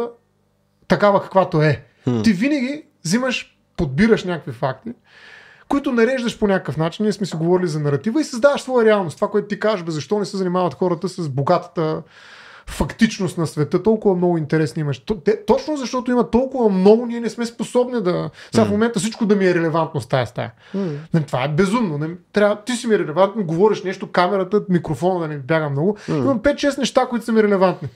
такава каквато е. Mm. Ти винаги взимаш подбираш някакви факти, които нареждаш по някакъв начин. Ние сме си говорили за наратива и създаваш своя реалност. Това, което ти кажеш, бе, защо не се занимават хората с богатата фактичност на света, толкова много интересни имаш. Те, точно защото има толкова много, ние не сме способни да... Сега mm. в момента всичко да ми е релевантно с тази стая. Mm. това е безумно. Не, нали, трябва, ти си ми е релевантно, говориш нещо, камерата, микрофона да нали, не бяга много. Mm. Имам 5-6 неща, които са ми релевантни.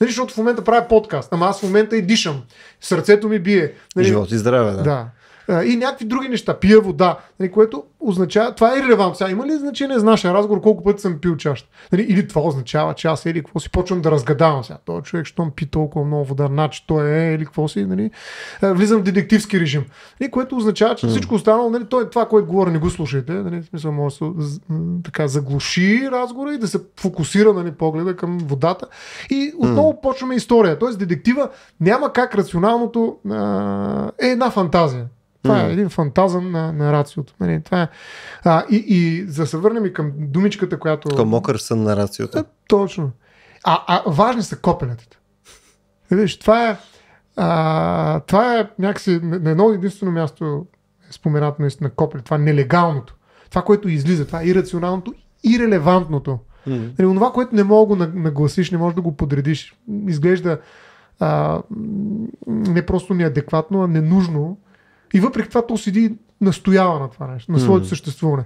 Нали, защото в момента правя подкаст, ама аз в момента и дишам. Сърцето ми бие. Нали, Живот и здраве, да. да и някакви други неща. Пия вода, нали, което означава, това е релевант. Сега има ли значение за нашия разговор колко пъти съм пил чаш? Нали, или това означава, че аз или какво си почвам да разгадавам сега. Той човек, щом пи толкова много вода, значи той е или какво си, нали, влизам в детективски режим. Нали, което означава, че всичко останало, нали, той е това, което говоря, не го слушайте. Нали, в смисъл, може да така, заглуши разговора и да се фокусира нали, погледа към водата. И отново почваме история. Тоест, детектива няма как рационалното а, е една фантазия. Това mm. е един фантазъм на, на рациото. Нали, това е. а, и, и за да се върнем и към думичката, която... Към мокър сън на рациото. Да, е, точно. А, а важни са копенетата. Е, виж, това е, а, това е някакси на едно единствено място е споменато наистина копене. Това е нелегалното. Това, което излиза. Това е ирационалното и релевантното. Mm. това, нали, което не мога да нагласиш, не можеш да го подредиш, изглежда а, не просто неадекватно, а ненужно и въпреки това то седи настоява на това нещо, на своето mm. съществуване.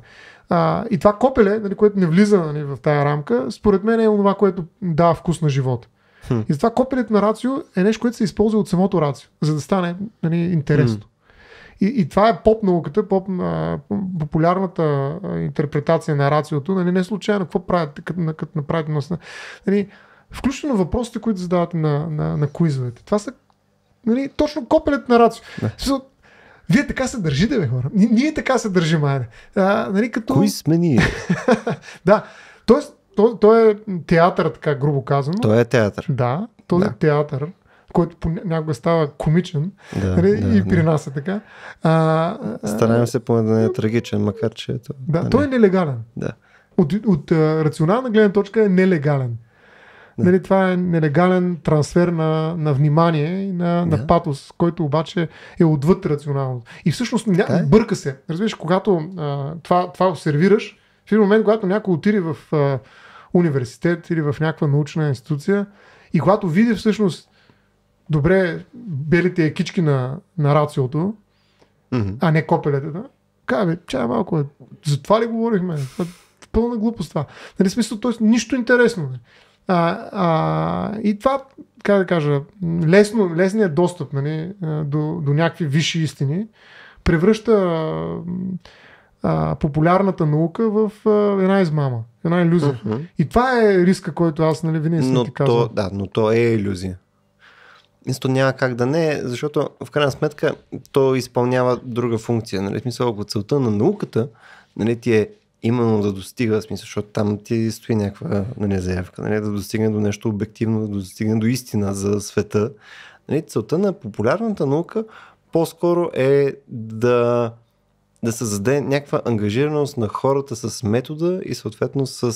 А, и това копеле, нали, което не влиза нали, в тая рамка, според мен е това, което дава вкус на живота. Hmm. И затова копелето на рацио е нещо, което се използва от самото рацио, за да стане нали, интересно. Hmm. И, и това е поп науката, поп, а, популярната интерпретация на рациото. Нали, не случайно какво правят, като, като направите нас. нали, Включително въпросите, които задавате на, на, на куизовете. Това са нали, точно копелет на рацио. Yeah. Вие така се държите, бе, хора. Ние, ние така се държим, Ане. А, нали, като... Кои сме ние? да. Тоест, то, то е театър, така грубо казано. То е театър. Да, този да. театър, който понякога става комичен да, нали, да, и при нас е така. А, Стараем се поне да не е трагичен, макар че е то. Да, да той е нелегален. Да. От, от, от рационална гледна точка е нелегален. Да. Нали, това е нелегален трансфер на, на внимание и на, да. на патос, който обаче е отвъд рационално. И всъщност ня... е. бърка се. Разбираш, когато а, това, това сервираш, в един момент, когато някой отиде в а, университет или в някаква научна институция и когато види всъщност добре белите екички на, на рациото, mm-hmm. а не копелетата, казва, чай малко, за това ли говорихме? Е пълна глупост това. Нали, смисъл, т.е. нищо интересно. Не. Нали? А, а, и това, как да кажа, лесно, лесният достъп нали, до, до някакви висши истини превръща а, а, популярната наука в а, една измама, една иллюзия. Uh-huh. И това е риска, който аз нали, винаги съм ти казвам. Да, но то е иллюзия. Мисто няма как да не защото в крайна сметка то изпълнява друга функция. Нали? Смисъл, ако целта на науката нали, ти е именно да достига, смисъл, защото там ти стои някаква нали, заявка, нали, да достигне до нещо обективно, да достигне до истина за света. Нали, целта на популярната наука по-скоро е да, да създаде някаква ангажираност на хората с метода и съответно с,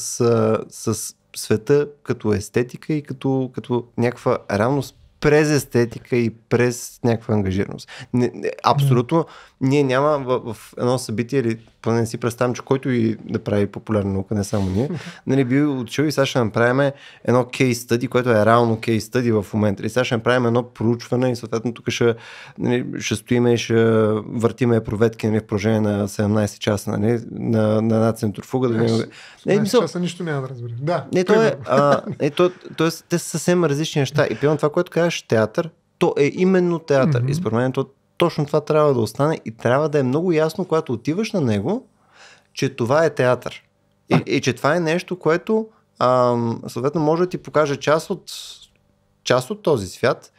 с света като естетика и като, като някаква реалност през естетика и през някаква ангажираност. Не, не, абсолютно, ние няма в, в едно събитие или поне си представям, че който и да прави популярна наука, не само ние, нали, би отишъл и сега ще направим едно кейс стъди, което е реално кейс стъди в момента. И сега ще направим едно проучване и съответно тук ще, нали, ще стоиме и ще въртиме проветки нали, в продължение на 17 часа нали, на, на една центрофуга. Да не, не, мисъл... часа нищо няма да разберем. Да, не, то е, а, не, то, е, те са съвсем различни неща. И пълно това, което казваш, театър, то е именно театър. Mm-hmm. И според мен то точно това трябва да остане и трябва да е много ясно, когато отиваш на него, че това е театър. И, и че това е нещо, което ам, съответно може да ти покаже част от, част от този свят,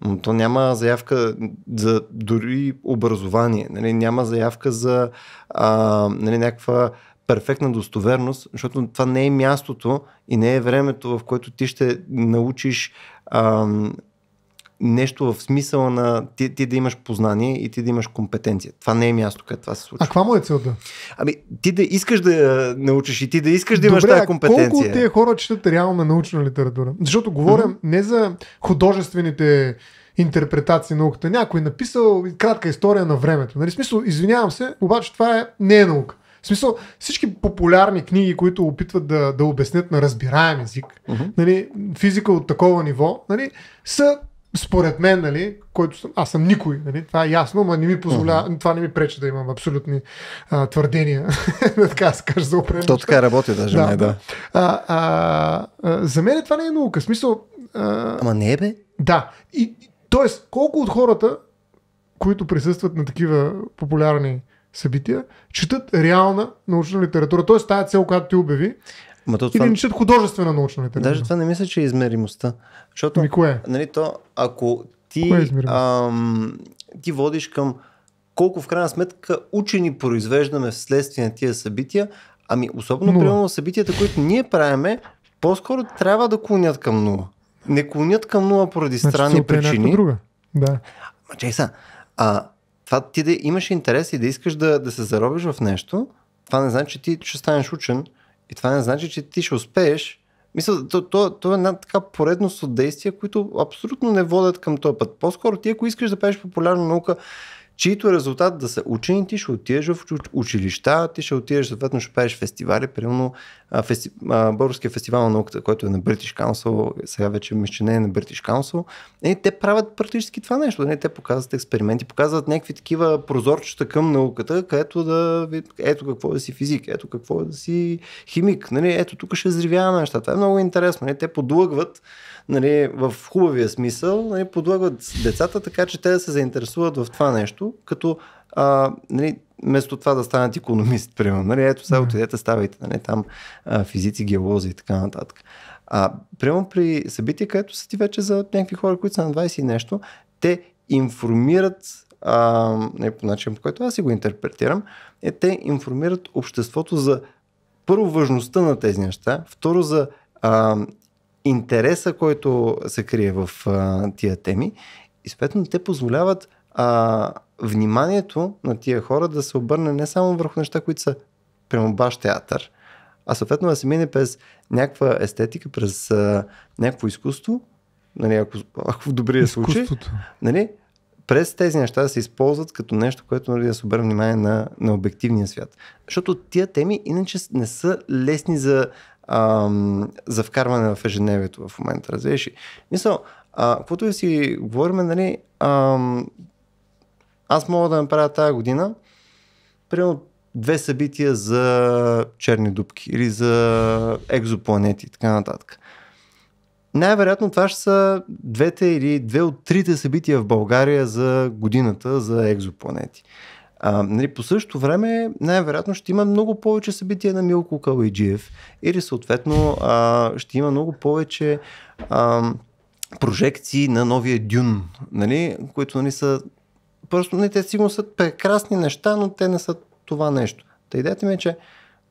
но то няма заявка за дори образование, нали? няма заявка за а, нали, някаква перфектна достоверност, защото това не е мястото и не е времето, в което ти ще научиш ам, нещо в смисъла на ти, ти да имаш познание и ти да имаш компетенция. Това не е място, където това се случва. А каква му е целта? Ами, ти да искаш да научиш и ти да искаш да имаш Добре, тази компетенция. Колко от тези хора четат реална научна литература? Защото говоря mm-hmm. не за художествените интерпретации на науката. Някой е написал кратка история на времето. Нали? Смисъл, извинявам се, обаче това е, не е наука. В смисъл, всички популярни книги, които опитват да, да обяснят на разбираем език, uh-huh. нали, физика от такова ниво, нали, са според мен, нали, който съм, аз съм никой, нали, това е ясно, но не ми позволява, uh-huh. това не ми пречи да имам абсолютни а, твърдения, така се за определеността. То така работи даже, да. Не, да. А, а, а, за мен това не е наука, смисъл... А... Ама не е бе? Да, и, Тоест, колко от хората, които присъстват на такива популярни събития, четат реална научна литература, Тоест тази цел, която ти обяви. Ма то, това... Или личат художествена научна литература. Даже това не мисля, че е измеримостта. Защото, Ми кое? Нали, то, ако ти, кое е ам, ти водиш към колко в крайна сметка учени произвеждаме вследствие на тия събития, ами особено Но. примерно събитията, които ние правиме, по-скоро трябва да клонят към нула. Не клонят към нула поради значи, странни причини. Е друга. Да. Ма чай са, а, това ти да имаш интерес и да искаш да, да се заробиш в нещо, това не значи, че ти ще станеш учен, и това не значи, че ти ще успееш. Мисля, то, то, то е една така поредност от действия, които абсолютно не водят към този път. По-скоро ти, ако искаш да правиш популярна наука, чието резултат да са учени, ти ще отидеш в училища, ти ще отидеш, съответно ще правиш фестивали, примерно фести... Българския фестивал на науката, който е на British Council, сега вече мисля, че не е на British Council, и е, те правят практически това нещо, не? те показват експерименти, показват някакви такива прозорчета към науката, където да ето какво е да си физик, ето какво е да си химик, нали? ето тук ще взривяваме нещата, това е много интересно, не? те подлъгват нали, в хубавия смисъл, нали, подлагат децата така, че те да се заинтересуват в това нещо, като а, нали, вместо това да станат економист, примерно. Нали, ето сега отидете, ставайте нали, там а, физици, геолози и така нататък. А, примерно при събития, където са ти вече за някакви хора, които са на 20 и нещо, те информират а, не нали, по начин, по който аз си го интерпретирам, е те информират обществото за първо важността на тези неща, второ за а, интереса, който се крие в а, тия теми. И съответно те позволяват а, вниманието на тия хора да се обърне не само върху неща, които са прямо баш театър, а съответно да се мине през някаква естетика, през а, някакво изкуство, нали, ако, ако в добрия случай, нали, през тези неща да се използват като нещо, което нали, да се обърне внимание на, на обективния свят. Защото тия теми иначе не са лесни за ам, за вкарване в ежедневието в момента, разбираш ли? Мисля, а, каквото и си говорим, нали, ам, аз мога да направя тази година, примерно две събития за черни дубки или за екзопланети и така нататък. Най-вероятно това ще са двете или две от трите събития в България за годината за екзопланети. Uh, а, нали, по същото време, най-вероятно ще има много повече събития на Милко Калайджиев или съответно а, ще има много повече а, прожекции на новия Дюн, нали, които нали, са просто не, нали, те сигурно са прекрасни неща, но те не са това нещо. Та идеята ми е, че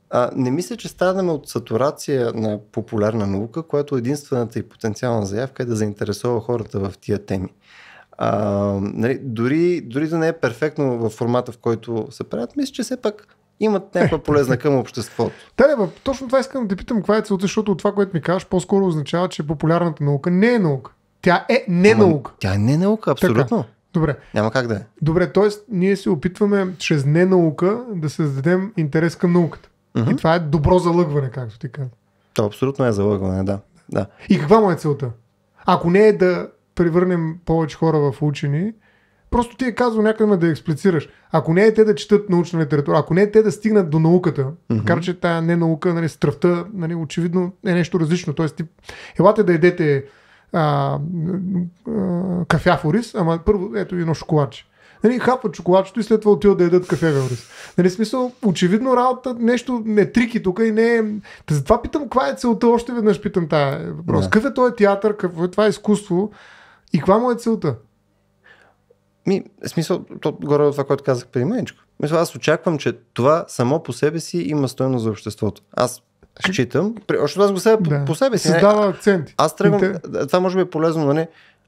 а, не мисля, че страдаме от сатурация на популярна наука, която единствената и потенциална заявка е да заинтересува хората в тия теми. А, нали, дори, дори да не е перфектно в формата, в който се правят, мисля, че все пак имат някаква полезна към обществото. Да, точно това искам да питам каква е целта, защото това, което ми кажеш, по-скоро означава, че популярната наука не е наука. Тя е не Ама, наука. Тя е не наука, абсолютно. Така. Добре. Няма как да е. Добре, т.е. ние се опитваме чрез не наука да създадем интерес към науката. Uh-huh. И това е добро залъгване, както ти казваш. То абсолютно е залъгване, да. да. И каква му е целта? Ако не е да превърнем повече хора в учени, просто ти е казал някъде да експлицираш. Ако не е те да четат научна литература, ако не е те да стигнат до науката, mm-hmm. макар че тая не наука, нали, стръвта, нали, очевидно е нещо различно. Тоест, ти, елате да едете а, а, кафяв ориз, ама първо ето едно шоколадче. Нали, хапват шоколадчето и след това отиват да ядат кафе Велрис. Нали, смисъл, очевидно работа, нещо не трики тук и не е... затова питам, каква е целта, още веднъж питам тая въпрос. Да. Какъв е този театър, какво е това изкуство, и каква му е целта? Ми, смисъл, то, горе това, което казах преди мъничко. Мисля, аз очаквам, че това само по себе си има стоеност за обществото. Аз считам, още аз го сега да. по себе си. Създава акцент. Аз тръгвам, Интер... това може би е полезно, но нали? не.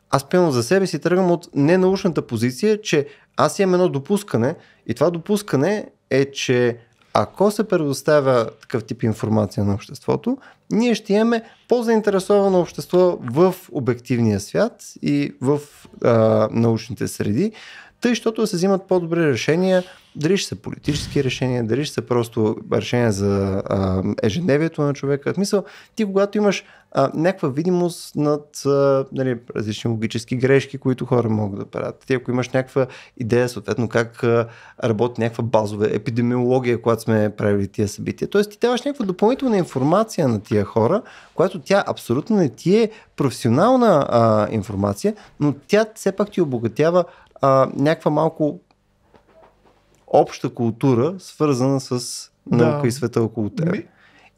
Аз пълно за себе си тръгвам от ненаучната позиция, че аз имам едно допускане и това допускане е, че ако се предоставя такъв тип информация на обществото, ние ще имаме по-заинтересовано общество в обективния свят и в а, научните среди, тъй, защото да се взимат по-добри решения, дали ще са политически решения, дали ще са просто решения за а, ежедневието на човека. В смисъл, ти когато имаш а, някаква видимост над а, нали, различни логически грешки, които хора могат да правят. Ти ако имаш някаква идея, съответно, как а, работи някаква базова епидемиология, когато сме правили тия събития. Тоест, ти даваш някаква допълнителна информация на тия хора, която тя абсолютно не ти е професионална а, информация, но тя все пак ти обогатява а, някаква малко обща култура, свързана с наука да. и света около теб. Ми...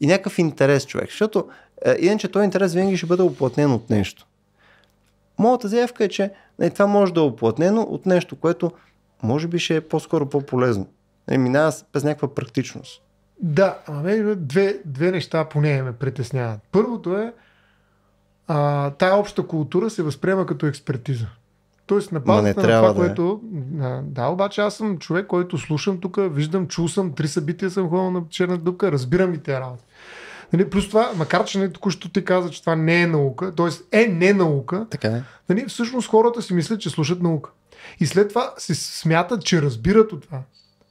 И някакъв интерес човек, защото е, иначе този интерес винаги ще бъде оплатнен от нещо. Моята заявка е, че не, това може да е оплатнено от нещо, което може би ще е по-скоро по-полезно. Е, минава без някаква практичност. Да, ама две, две неща поне ме притесняват. Първото е, а, тая обща култура се възприема като експертиза. Тоест на базата не на това, да. Е. което... Да, обаче аз съм човек, който слушам тук, виждам, чул съм, три събития съм ходил на черна дупка, разбирам и те работи. Нали, плюс това, макар че не нали, току-що ти каза, че това не е наука, т.е. е не наука, така е. Нали, всъщност хората си мислят, че слушат наука. И след това се смятат, че разбират от това.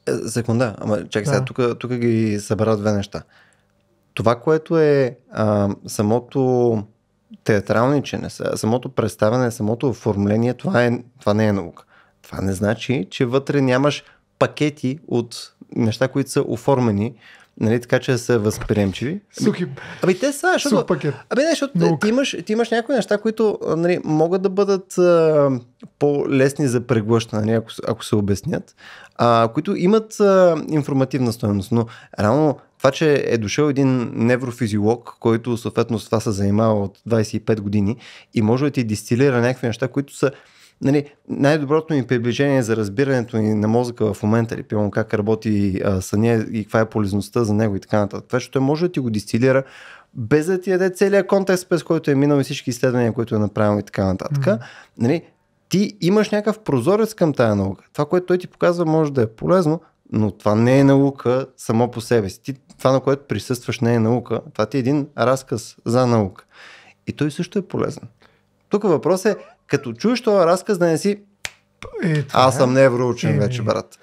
Е, секунда, ама чакай да. сега, тук, тук ги събра две неща. Това, което е а, самото театрални, че не са. Самото представяне, самото оформление, това, е, това не е наука. Това не значи, че вътре нямаш пакети от неща, които са оформени, нали, така че са възприемчиви. Сухи. Аби те са, защото, пакет. Аби, не, защото ти, имаш, ти имаш някои неща, които нали, могат да бъдат а, по-лесни за преглъщане, нали, ако, ако се обяснят, а, които имат а, информативна стоеност, но реално това, че е дошъл един неврофизиолог, който съответно с това се занимава от 25 години и може да ти дистилира някакви неща, които са нали, най-доброто ми приближение за разбирането ни на мозъка в момента, или пивам, как работи а, съня и каква е полезността за него и така нататък. Това, че може да ти го дистилира без да ти даде целият контекст, през който е минал и всички изследвания, които е направил и така нататък. Mm-hmm. Нали, ти имаш някакъв прозорец към тая наука. Това, което той ти показва, може да е полезно, но това не е наука само по себе си. Ти, това, на което присъстваш, не е наука. Това ти е един разказ за наука. И той също е полезен. Тук въпрос е, като чуеш този разказ, да не си е, това, Аз съм е. невроучен е, вече, е. брат.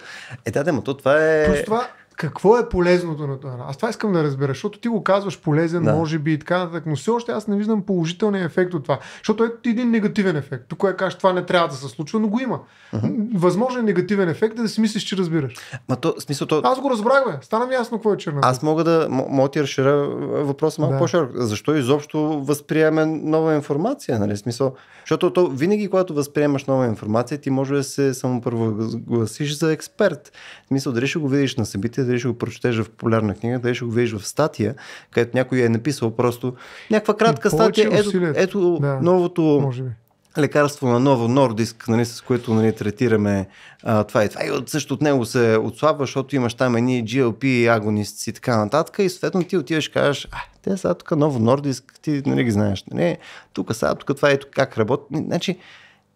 Е, да, да, но то това е... плюс това какво е полезното на това? Аз това искам да разбера, защото ти го казваш полезен, да. може би и така нататък, но все още аз не виждам положителния ефект от това. Защото е един негативен ефект. Тук е кажеш, това не трябва да се случва, но го има. Uh-huh. Възможен негативен ефект е да си мислиш, че разбираш. Ма то, смисъл, то... Аз го разбрах, бе. Стана ми ясно какво е черно. Аз мога да мога ти разширя е, въпроса малко да. по широко Защо изобщо възприеме нова информация? Нали? Смисъл, защото то, винаги, когато възприемаш нова информация, ти може да се самопровъгласиш за експерт. В смисъл, дали ще го видиш на събитие, дали ще го прочетеш в популярна книга, дали ще го видиш в статия, където някой е написал просто някаква кратка статия. Ето, ето да, новото. Може би лекарство на ново Нордиск, нали, с което нали, третираме а, това и това. И от, също от него се отслабва, защото имаш там едни GLP агонисти и така нататък. И съответно ти отиваш и кажеш, а, те са тук ново Нордиск, ти нали ги знаеш. Нали? Тук са, тук това е тук как работи. Значи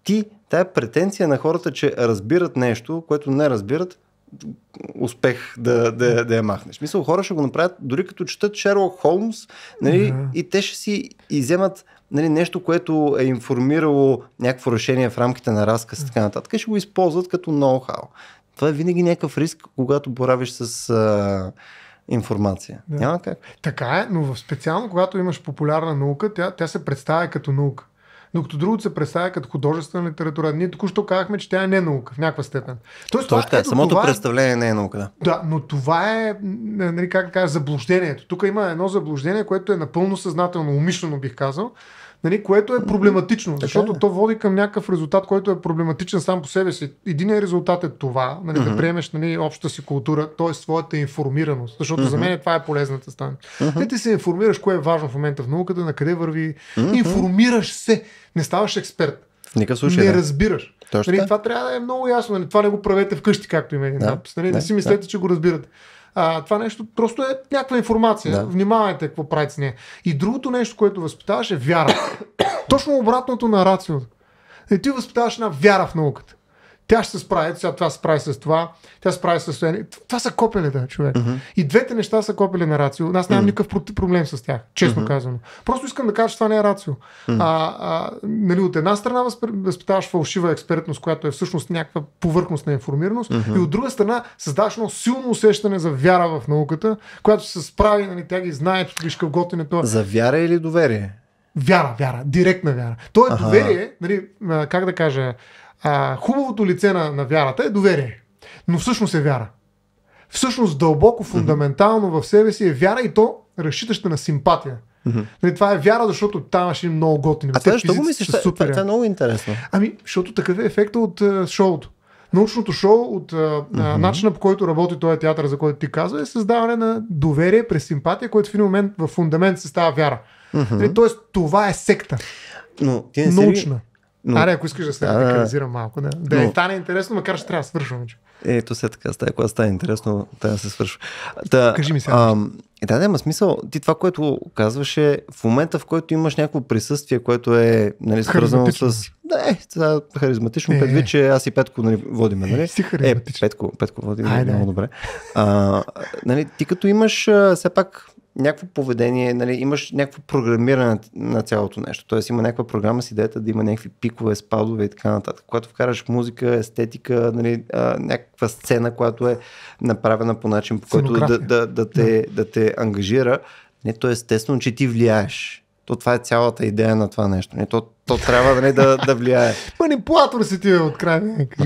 ти, тая претенция на хората, че разбират нещо, което не разбират, успех да, да, да я махнеш. Мисля, хора ще го направят дори като четат Шерлок Холмс нали, yeah. и те ще си иземат нали, нещо, което е информирало някакво решение в рамките на разказ и така нататък, ще го използват като ноу-хау. Това е винаги някакъв риск, когато боравиш с а, информация. Да. Няма как. Така е, но в специално когато имаш популярна наука, тя, тя се представя като наука докато другото се представя като художествена литература. Ние току-що казахме, че тя е не е наука в някаква степен. Тоест, Точно това, е, самото това, представление не е наука. Да, да но това е, нали, как да кажа, заблуждението. Тук има едно заблуждение, което е напълно съзнателно, умишлено бих казал, нали, което е проблематично, така защото е. то води към някакъв резултат, който е проблематичен сам по себе си. Единият резултат е това, нали, да приемеш нали, общата си култура, т.е. своята информираност, защото за мен е, това е полезната стан. mm ти се информираш кое е важно в момента в науката, на къде върви, информираш се, не ставаш експерт. Нека слушай, Не да. разбираш. Точно. Нали, това трябва да е много ясно. Нали, това не го правете вкъщи, както има един да, Нали, не, не си мислете, да. че го разбирате. А, това нещо просто е някаква информация. Да. Внимавайте какво правите с нея. И другото нещо, което възпитаваш е вяра. Точно обратното на рациото. И е, ти възпитаваш една вяра в науката тя ще се справи, сега това се справи с това, тя се справи с това. Това са копеле, да, човек. Uh-huh. И двете неща са копели на рацио. Аз нямам uh-huh. никакъв проблем с тях, честно uh-huh. казано. Просто искам да кажа, че това не е рацио. Uh-huh. А, а, нали, от една страна възпитаваш фалшива експертност, която е всъщност някаква повърхност на информираност, uh-huh. и от друга страна създаваш едно силно усещане за вяра в науката, която се справи, нали, тя ги знае, че виж какво готвене това. За вяра или доверие? Вяра, вяра, директна вяра. То е доверие, нали, как да кажа, а, хубавото лице на, на вярата е доверие. Но всъщност е вяра. Всъщност дълбоко, фундаментално в себе си е вяра и то разчитаща на симпатия. Mm-hmm. това е вяра, защото там имаш един много готини. А защо го мислиш? Това, е много интересно. Ами, защото такъв е ефектът от е, шоуто. Научното шоу от е, mm-hmm. начина по който работи този театър, за който ти казва, е създаване на доверие през симпатия, което в един момент в фундамент се става вяра. Mm-hmm. тоест, това е секта. Но ти не научна. Но... Аре, ако искаш да се радикализирам малко, да. Да но... Е, стане интересно, макар ще трябва да свършвам. Ето се така, стая, когато стане интересно, трябва да се свършва. Да, Кажи ми сега. да, няма има смисъл. Ти това, което казваше, в момента, в който имаш някакво присъствие, което е нали, свързано с... Не, е харизматично, е, предвид, че аз и Петко нали, водиме, нали? Си е, Петко, Петко водиме. много добре. А, нали, ти като имаш, все пак, някакво поведение, нали, имаш някакво програмиране на, на цялото нещо. Тоест има някаква програма с идеята да има някакви пикове, спадове и така нататък. Когато вкараш музика, естетика, нали, а, някаква сцена, която е направена по начин, по който да, да, да, те, да. да те ангажира, не, то е естествено, че ти влияеш то това е цялата идея на това нещо. Не, то, то трябва не нали, да, да влияе. Манипулатор си ти е от край.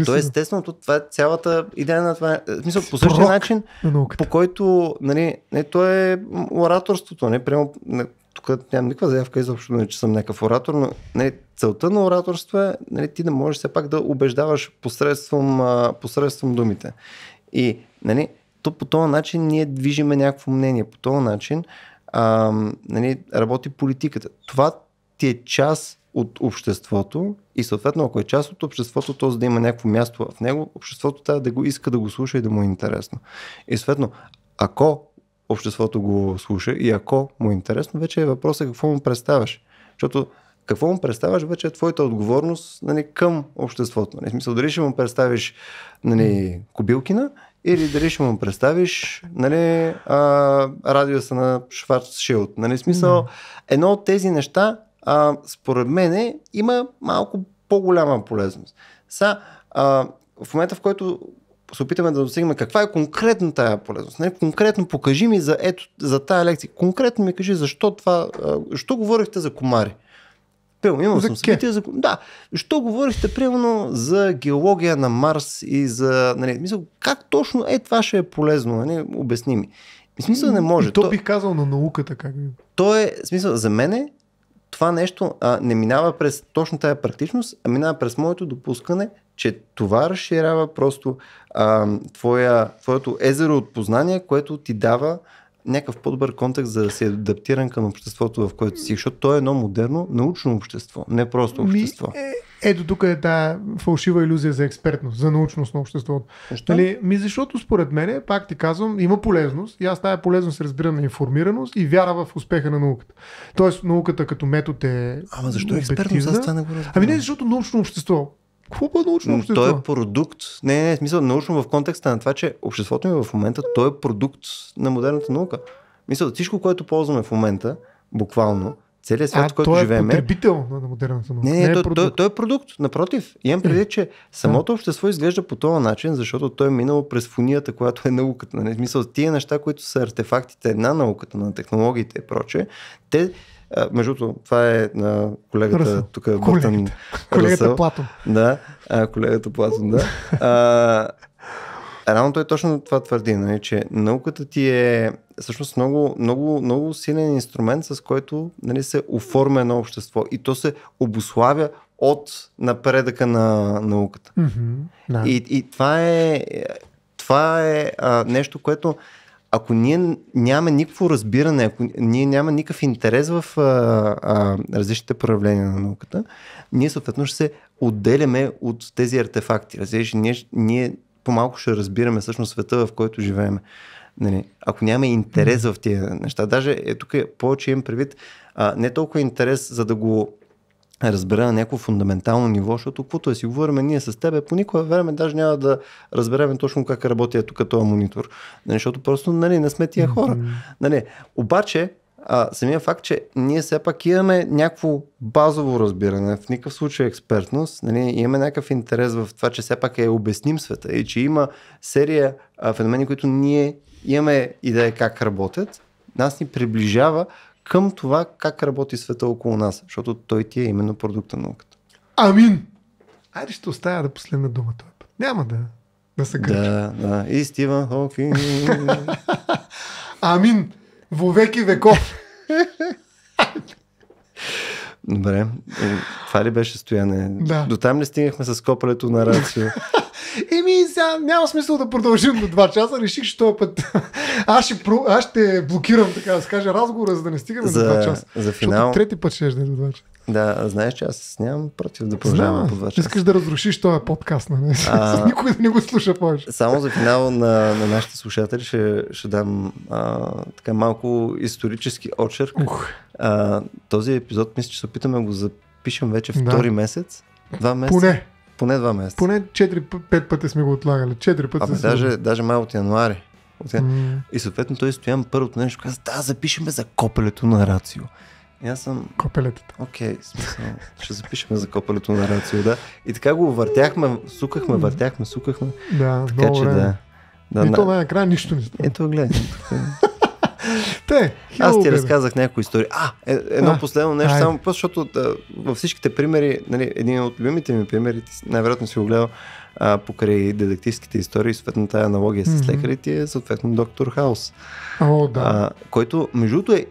То е естествено, то, това е цялата идея на това. В е, смисъл, по същия Пророк начин, на по който нали, не, то е ораторството. Не, нали, прямо, не, тук нямам никаква заявка изобщо, не, нали, че съм някакъв оратор, но нали, целта на ораторство е нали, ти да можеш все пак да убеждаваш посредством, а, посредством думите. И нали, то по този начин ние движиме някакво мнение. По този начин а, нали, работи политиката. Това ти е част от обществото и съответно, ако е част от обществото, то за да има някакво място в него, обществото трябва да го иска да го слуша и да му е интересно. И съответно, ако обществото го слуша и ако му е интересно, вече е въпросът какво му представяш. Защото какво му представяш вече е твоята отговорност нали, към обществото. Нали, смисъл, дали ще му представиш нали, Кобилкина или дали ще му представиш нали, а, радиуса на Шварцшилд. Нали, смисъл, едно от тези неща, а, според мен, има малко по-голяма полезност. Са, а, в момента, в който се опитаме да достигнем каква е конкретно тая полезност. Не? Нали, конкретно покажи ми за, ето, за тая лекция. Конкретно ми кажи защо това, а, що говорихте за комари. Пълно, имал за съм събития. За... Да, що говорихте, примерно, за геология на Марс и за... Нали, мисъл, как точно е това ще е полезно? Нали? Обясни ми. В смисъл не може. И то, то бих казал на науката как. То е, в смисъл, за мен е, това нещо а, не минава през точно тази практичност, а минава през моето допускане, че това разширява просто а, твоя, твоето езеро от познание, което ти дава някакъв по-добър контекст, за да се адаптиран към обществото, в което си, защото то е едно модерно научно общество, не просто общество. Ми, е, ето тук е тази фалшива иллюзия за експертност, за научност на обществото. Защо? Нали, ми защото според мен, пак ти казвам, има полезност и аз тая полезност разбирам на информираност и вяра в успеха на науката. Тоест науката като метод е Ама защо е експертност? Аз това не го разбирам. Ами не, защото научно общество Куба е научно общество? Той е продукт. Не, не, не, смисъл научно в контекста на това, че обществото ми в момента, той е продукт на модерната наука. Мисля, всичко, което ползваме в момента, буквално, целият свят, а, в който той е живеем. Е- потребител на модерната наука. Не, не, не е той, той, той, е продукт. Напротив, имам предвид, е. че самото общество изглежда по този начин, защото той е минало през фунията, която е науката. Не, нали, смисъл, тия неща, които са артефактите на науката, на технологиите и проче, те между другото, това е на колегата Ръсъл. тук. Колегата, Бъртън, колегата Ръсъл. Платон. Да, а, колегата Платон, да. А, Рано той точно това твърди, нали, че науката ти е всъщност много, много, много силен инструмент, с който нали, се оформя едно общество и то се обославя от напредъка на науката. Mm-hmm, да. и, и това е, това е а, нещо, което ако ние нямаме никакво разбиране, ако ние няма никакъв интерес в а, а, различните проявления на науката, ние съответно ще се отделяме от тези артефакти. Разреши, ние, ние по-малко ще разбираме всъщност света, в който живеем. Нали, ако нямаме интерес в тези неща, даже е, тук е, повече имам предвид а, не толкова интерес за да го разбера на някакво фундаментално ниво, защото каквото е си говорим ние с тебе, по никое време даже няма да разберем точно как работи ето като този монитор, нали, защото просто нали, не сме тия хора. Нали. Обаче, а, самия факт, че ние все пак имаме някакво базово разбиране, в никакъв случай експертност, нали, имаме някакъв интерес в това, че все пак е обясним света и че има серия а, феномени, които ние имаме идея как работят, нас ни приближава към това как работи света около нас, защото той ти е именно продукт на науката. Амин! Айде ще оставя да последна дума този път. Няма да, да се гръча. Да, да. И Стивън Хокин. Амин! Вовеки веков! Добре. Е, това ли беше стояне? Да. До там ли стигнахме с копалето на рацио? Еми, сега няма смисъл да продължим до 2 часа. Реших, че този път аз ще, про... аз ще блокирам, така да се каже, разговора, за да не стигаме за, до 2 часа. За финал. Защото трети път ще е до 2 часа. Да, знаеш, че аз нямам против да продължавам по 2 часа. Искаш да разрушиш този подкаст, нали? А... Никой да не го слуша повече. Само за финал на, на нашите слушатели ще, ще дам а, така малко исторически очерк. Ух. А, този епизод мисля, че се опитаме да го запишем вече втори да. месец. Два месеца. Поне поне два месеца. Поне 4-5 пъти сме го отлагали. 4 пъти Абе, даже, сме... даже май от януари. От... Mm. И съответно той стоям първото нещо каза, да, запишеме за копелето на Рацио. И аз съм... Копелето. Окей, okay, смисъл, ще запишеме за копелето на Рацио, да. И така го въртяхме, сукахме, въртяхме, сукахме. Да, така че да. Е. да и на... то най-накрая нищо не става. Ето, гледай. Те, Аз ти разказах някои истории. А, е, едно а, последно нещо, само просто, защото да, във всичките примери, нали, един от любимите ми примери, най-вероятно си го гледал а, покрай детективските истории, съответно тази аналогия mm-hmm. с лекарите е съответно Доктор Хаус. О, да. А, който, между другото, е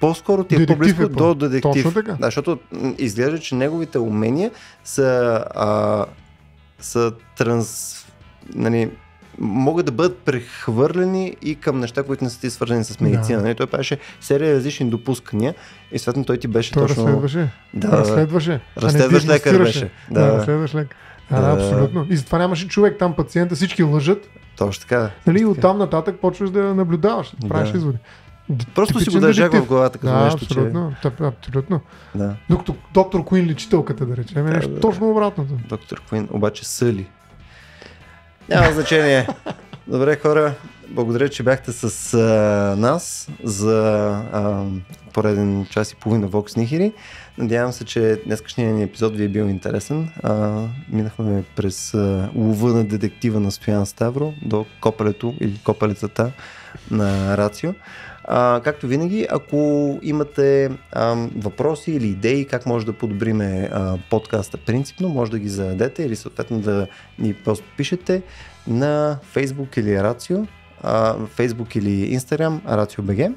по-скоро ти е детектив е по-близко е по- до детектив. Точно така. Да, защото изглежда, че неговите умения са, а, са транс... Нали, могат да бъдат прехвърлени и към неща, които не са ти свързани с медицина. Да. И нали, той правеше серия различни допускания и съответно той ти беше той точно... разследваше. Да, разследваше. Разследваш лекар беше. Да, да разследваш лекар. Да, да, абсолютно. И затова нямаше човек там пациента, всички лъжат. Точно така. Нали, и оттам нататък почваш да наблюдаваш, да правиш да. изводи. Просто Типичен си го държах в главата като да, нещо, абсолютно, че... Да, абсолютно. Да. Докато доктор Куин лечителката, да речем, е да, нещо да, точно обратното. Доктор Куин обаче съли няма значение. Добре, хора, благодаря, че бяхте с а, нас за а, пореден час и половина Vox Nihiri. Надявам се, че днескашният ни епизод ви е бил интересен. А, минахме през а, лова на детектива на Стоян Ставро до копалето или копалецата на Рацио. А, както винаги, ако имате а, въпроси или идеи как може да подобриме а, подкаста принципно, може да ги зададете или съответно да ни просто пишете на Facebook или Рацио, Facebook или Instagram, RACIO.BG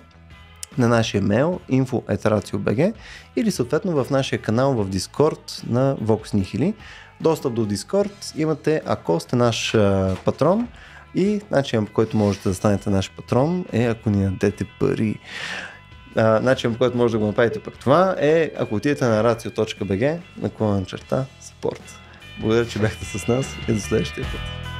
на нашия мейл info.ratio.bg или съответно в нашия канал в Discord на Vox Nihili. Достъп до Discord имате, ако сте наш а, патрон и начинът, по който можете да станете наш патрон е ако ни дадете пари. А, начинът, по който можете да го направите пък това е ако отидете на racio.bg на черта support. Благодаря, че бяхте с нас и до следващия път.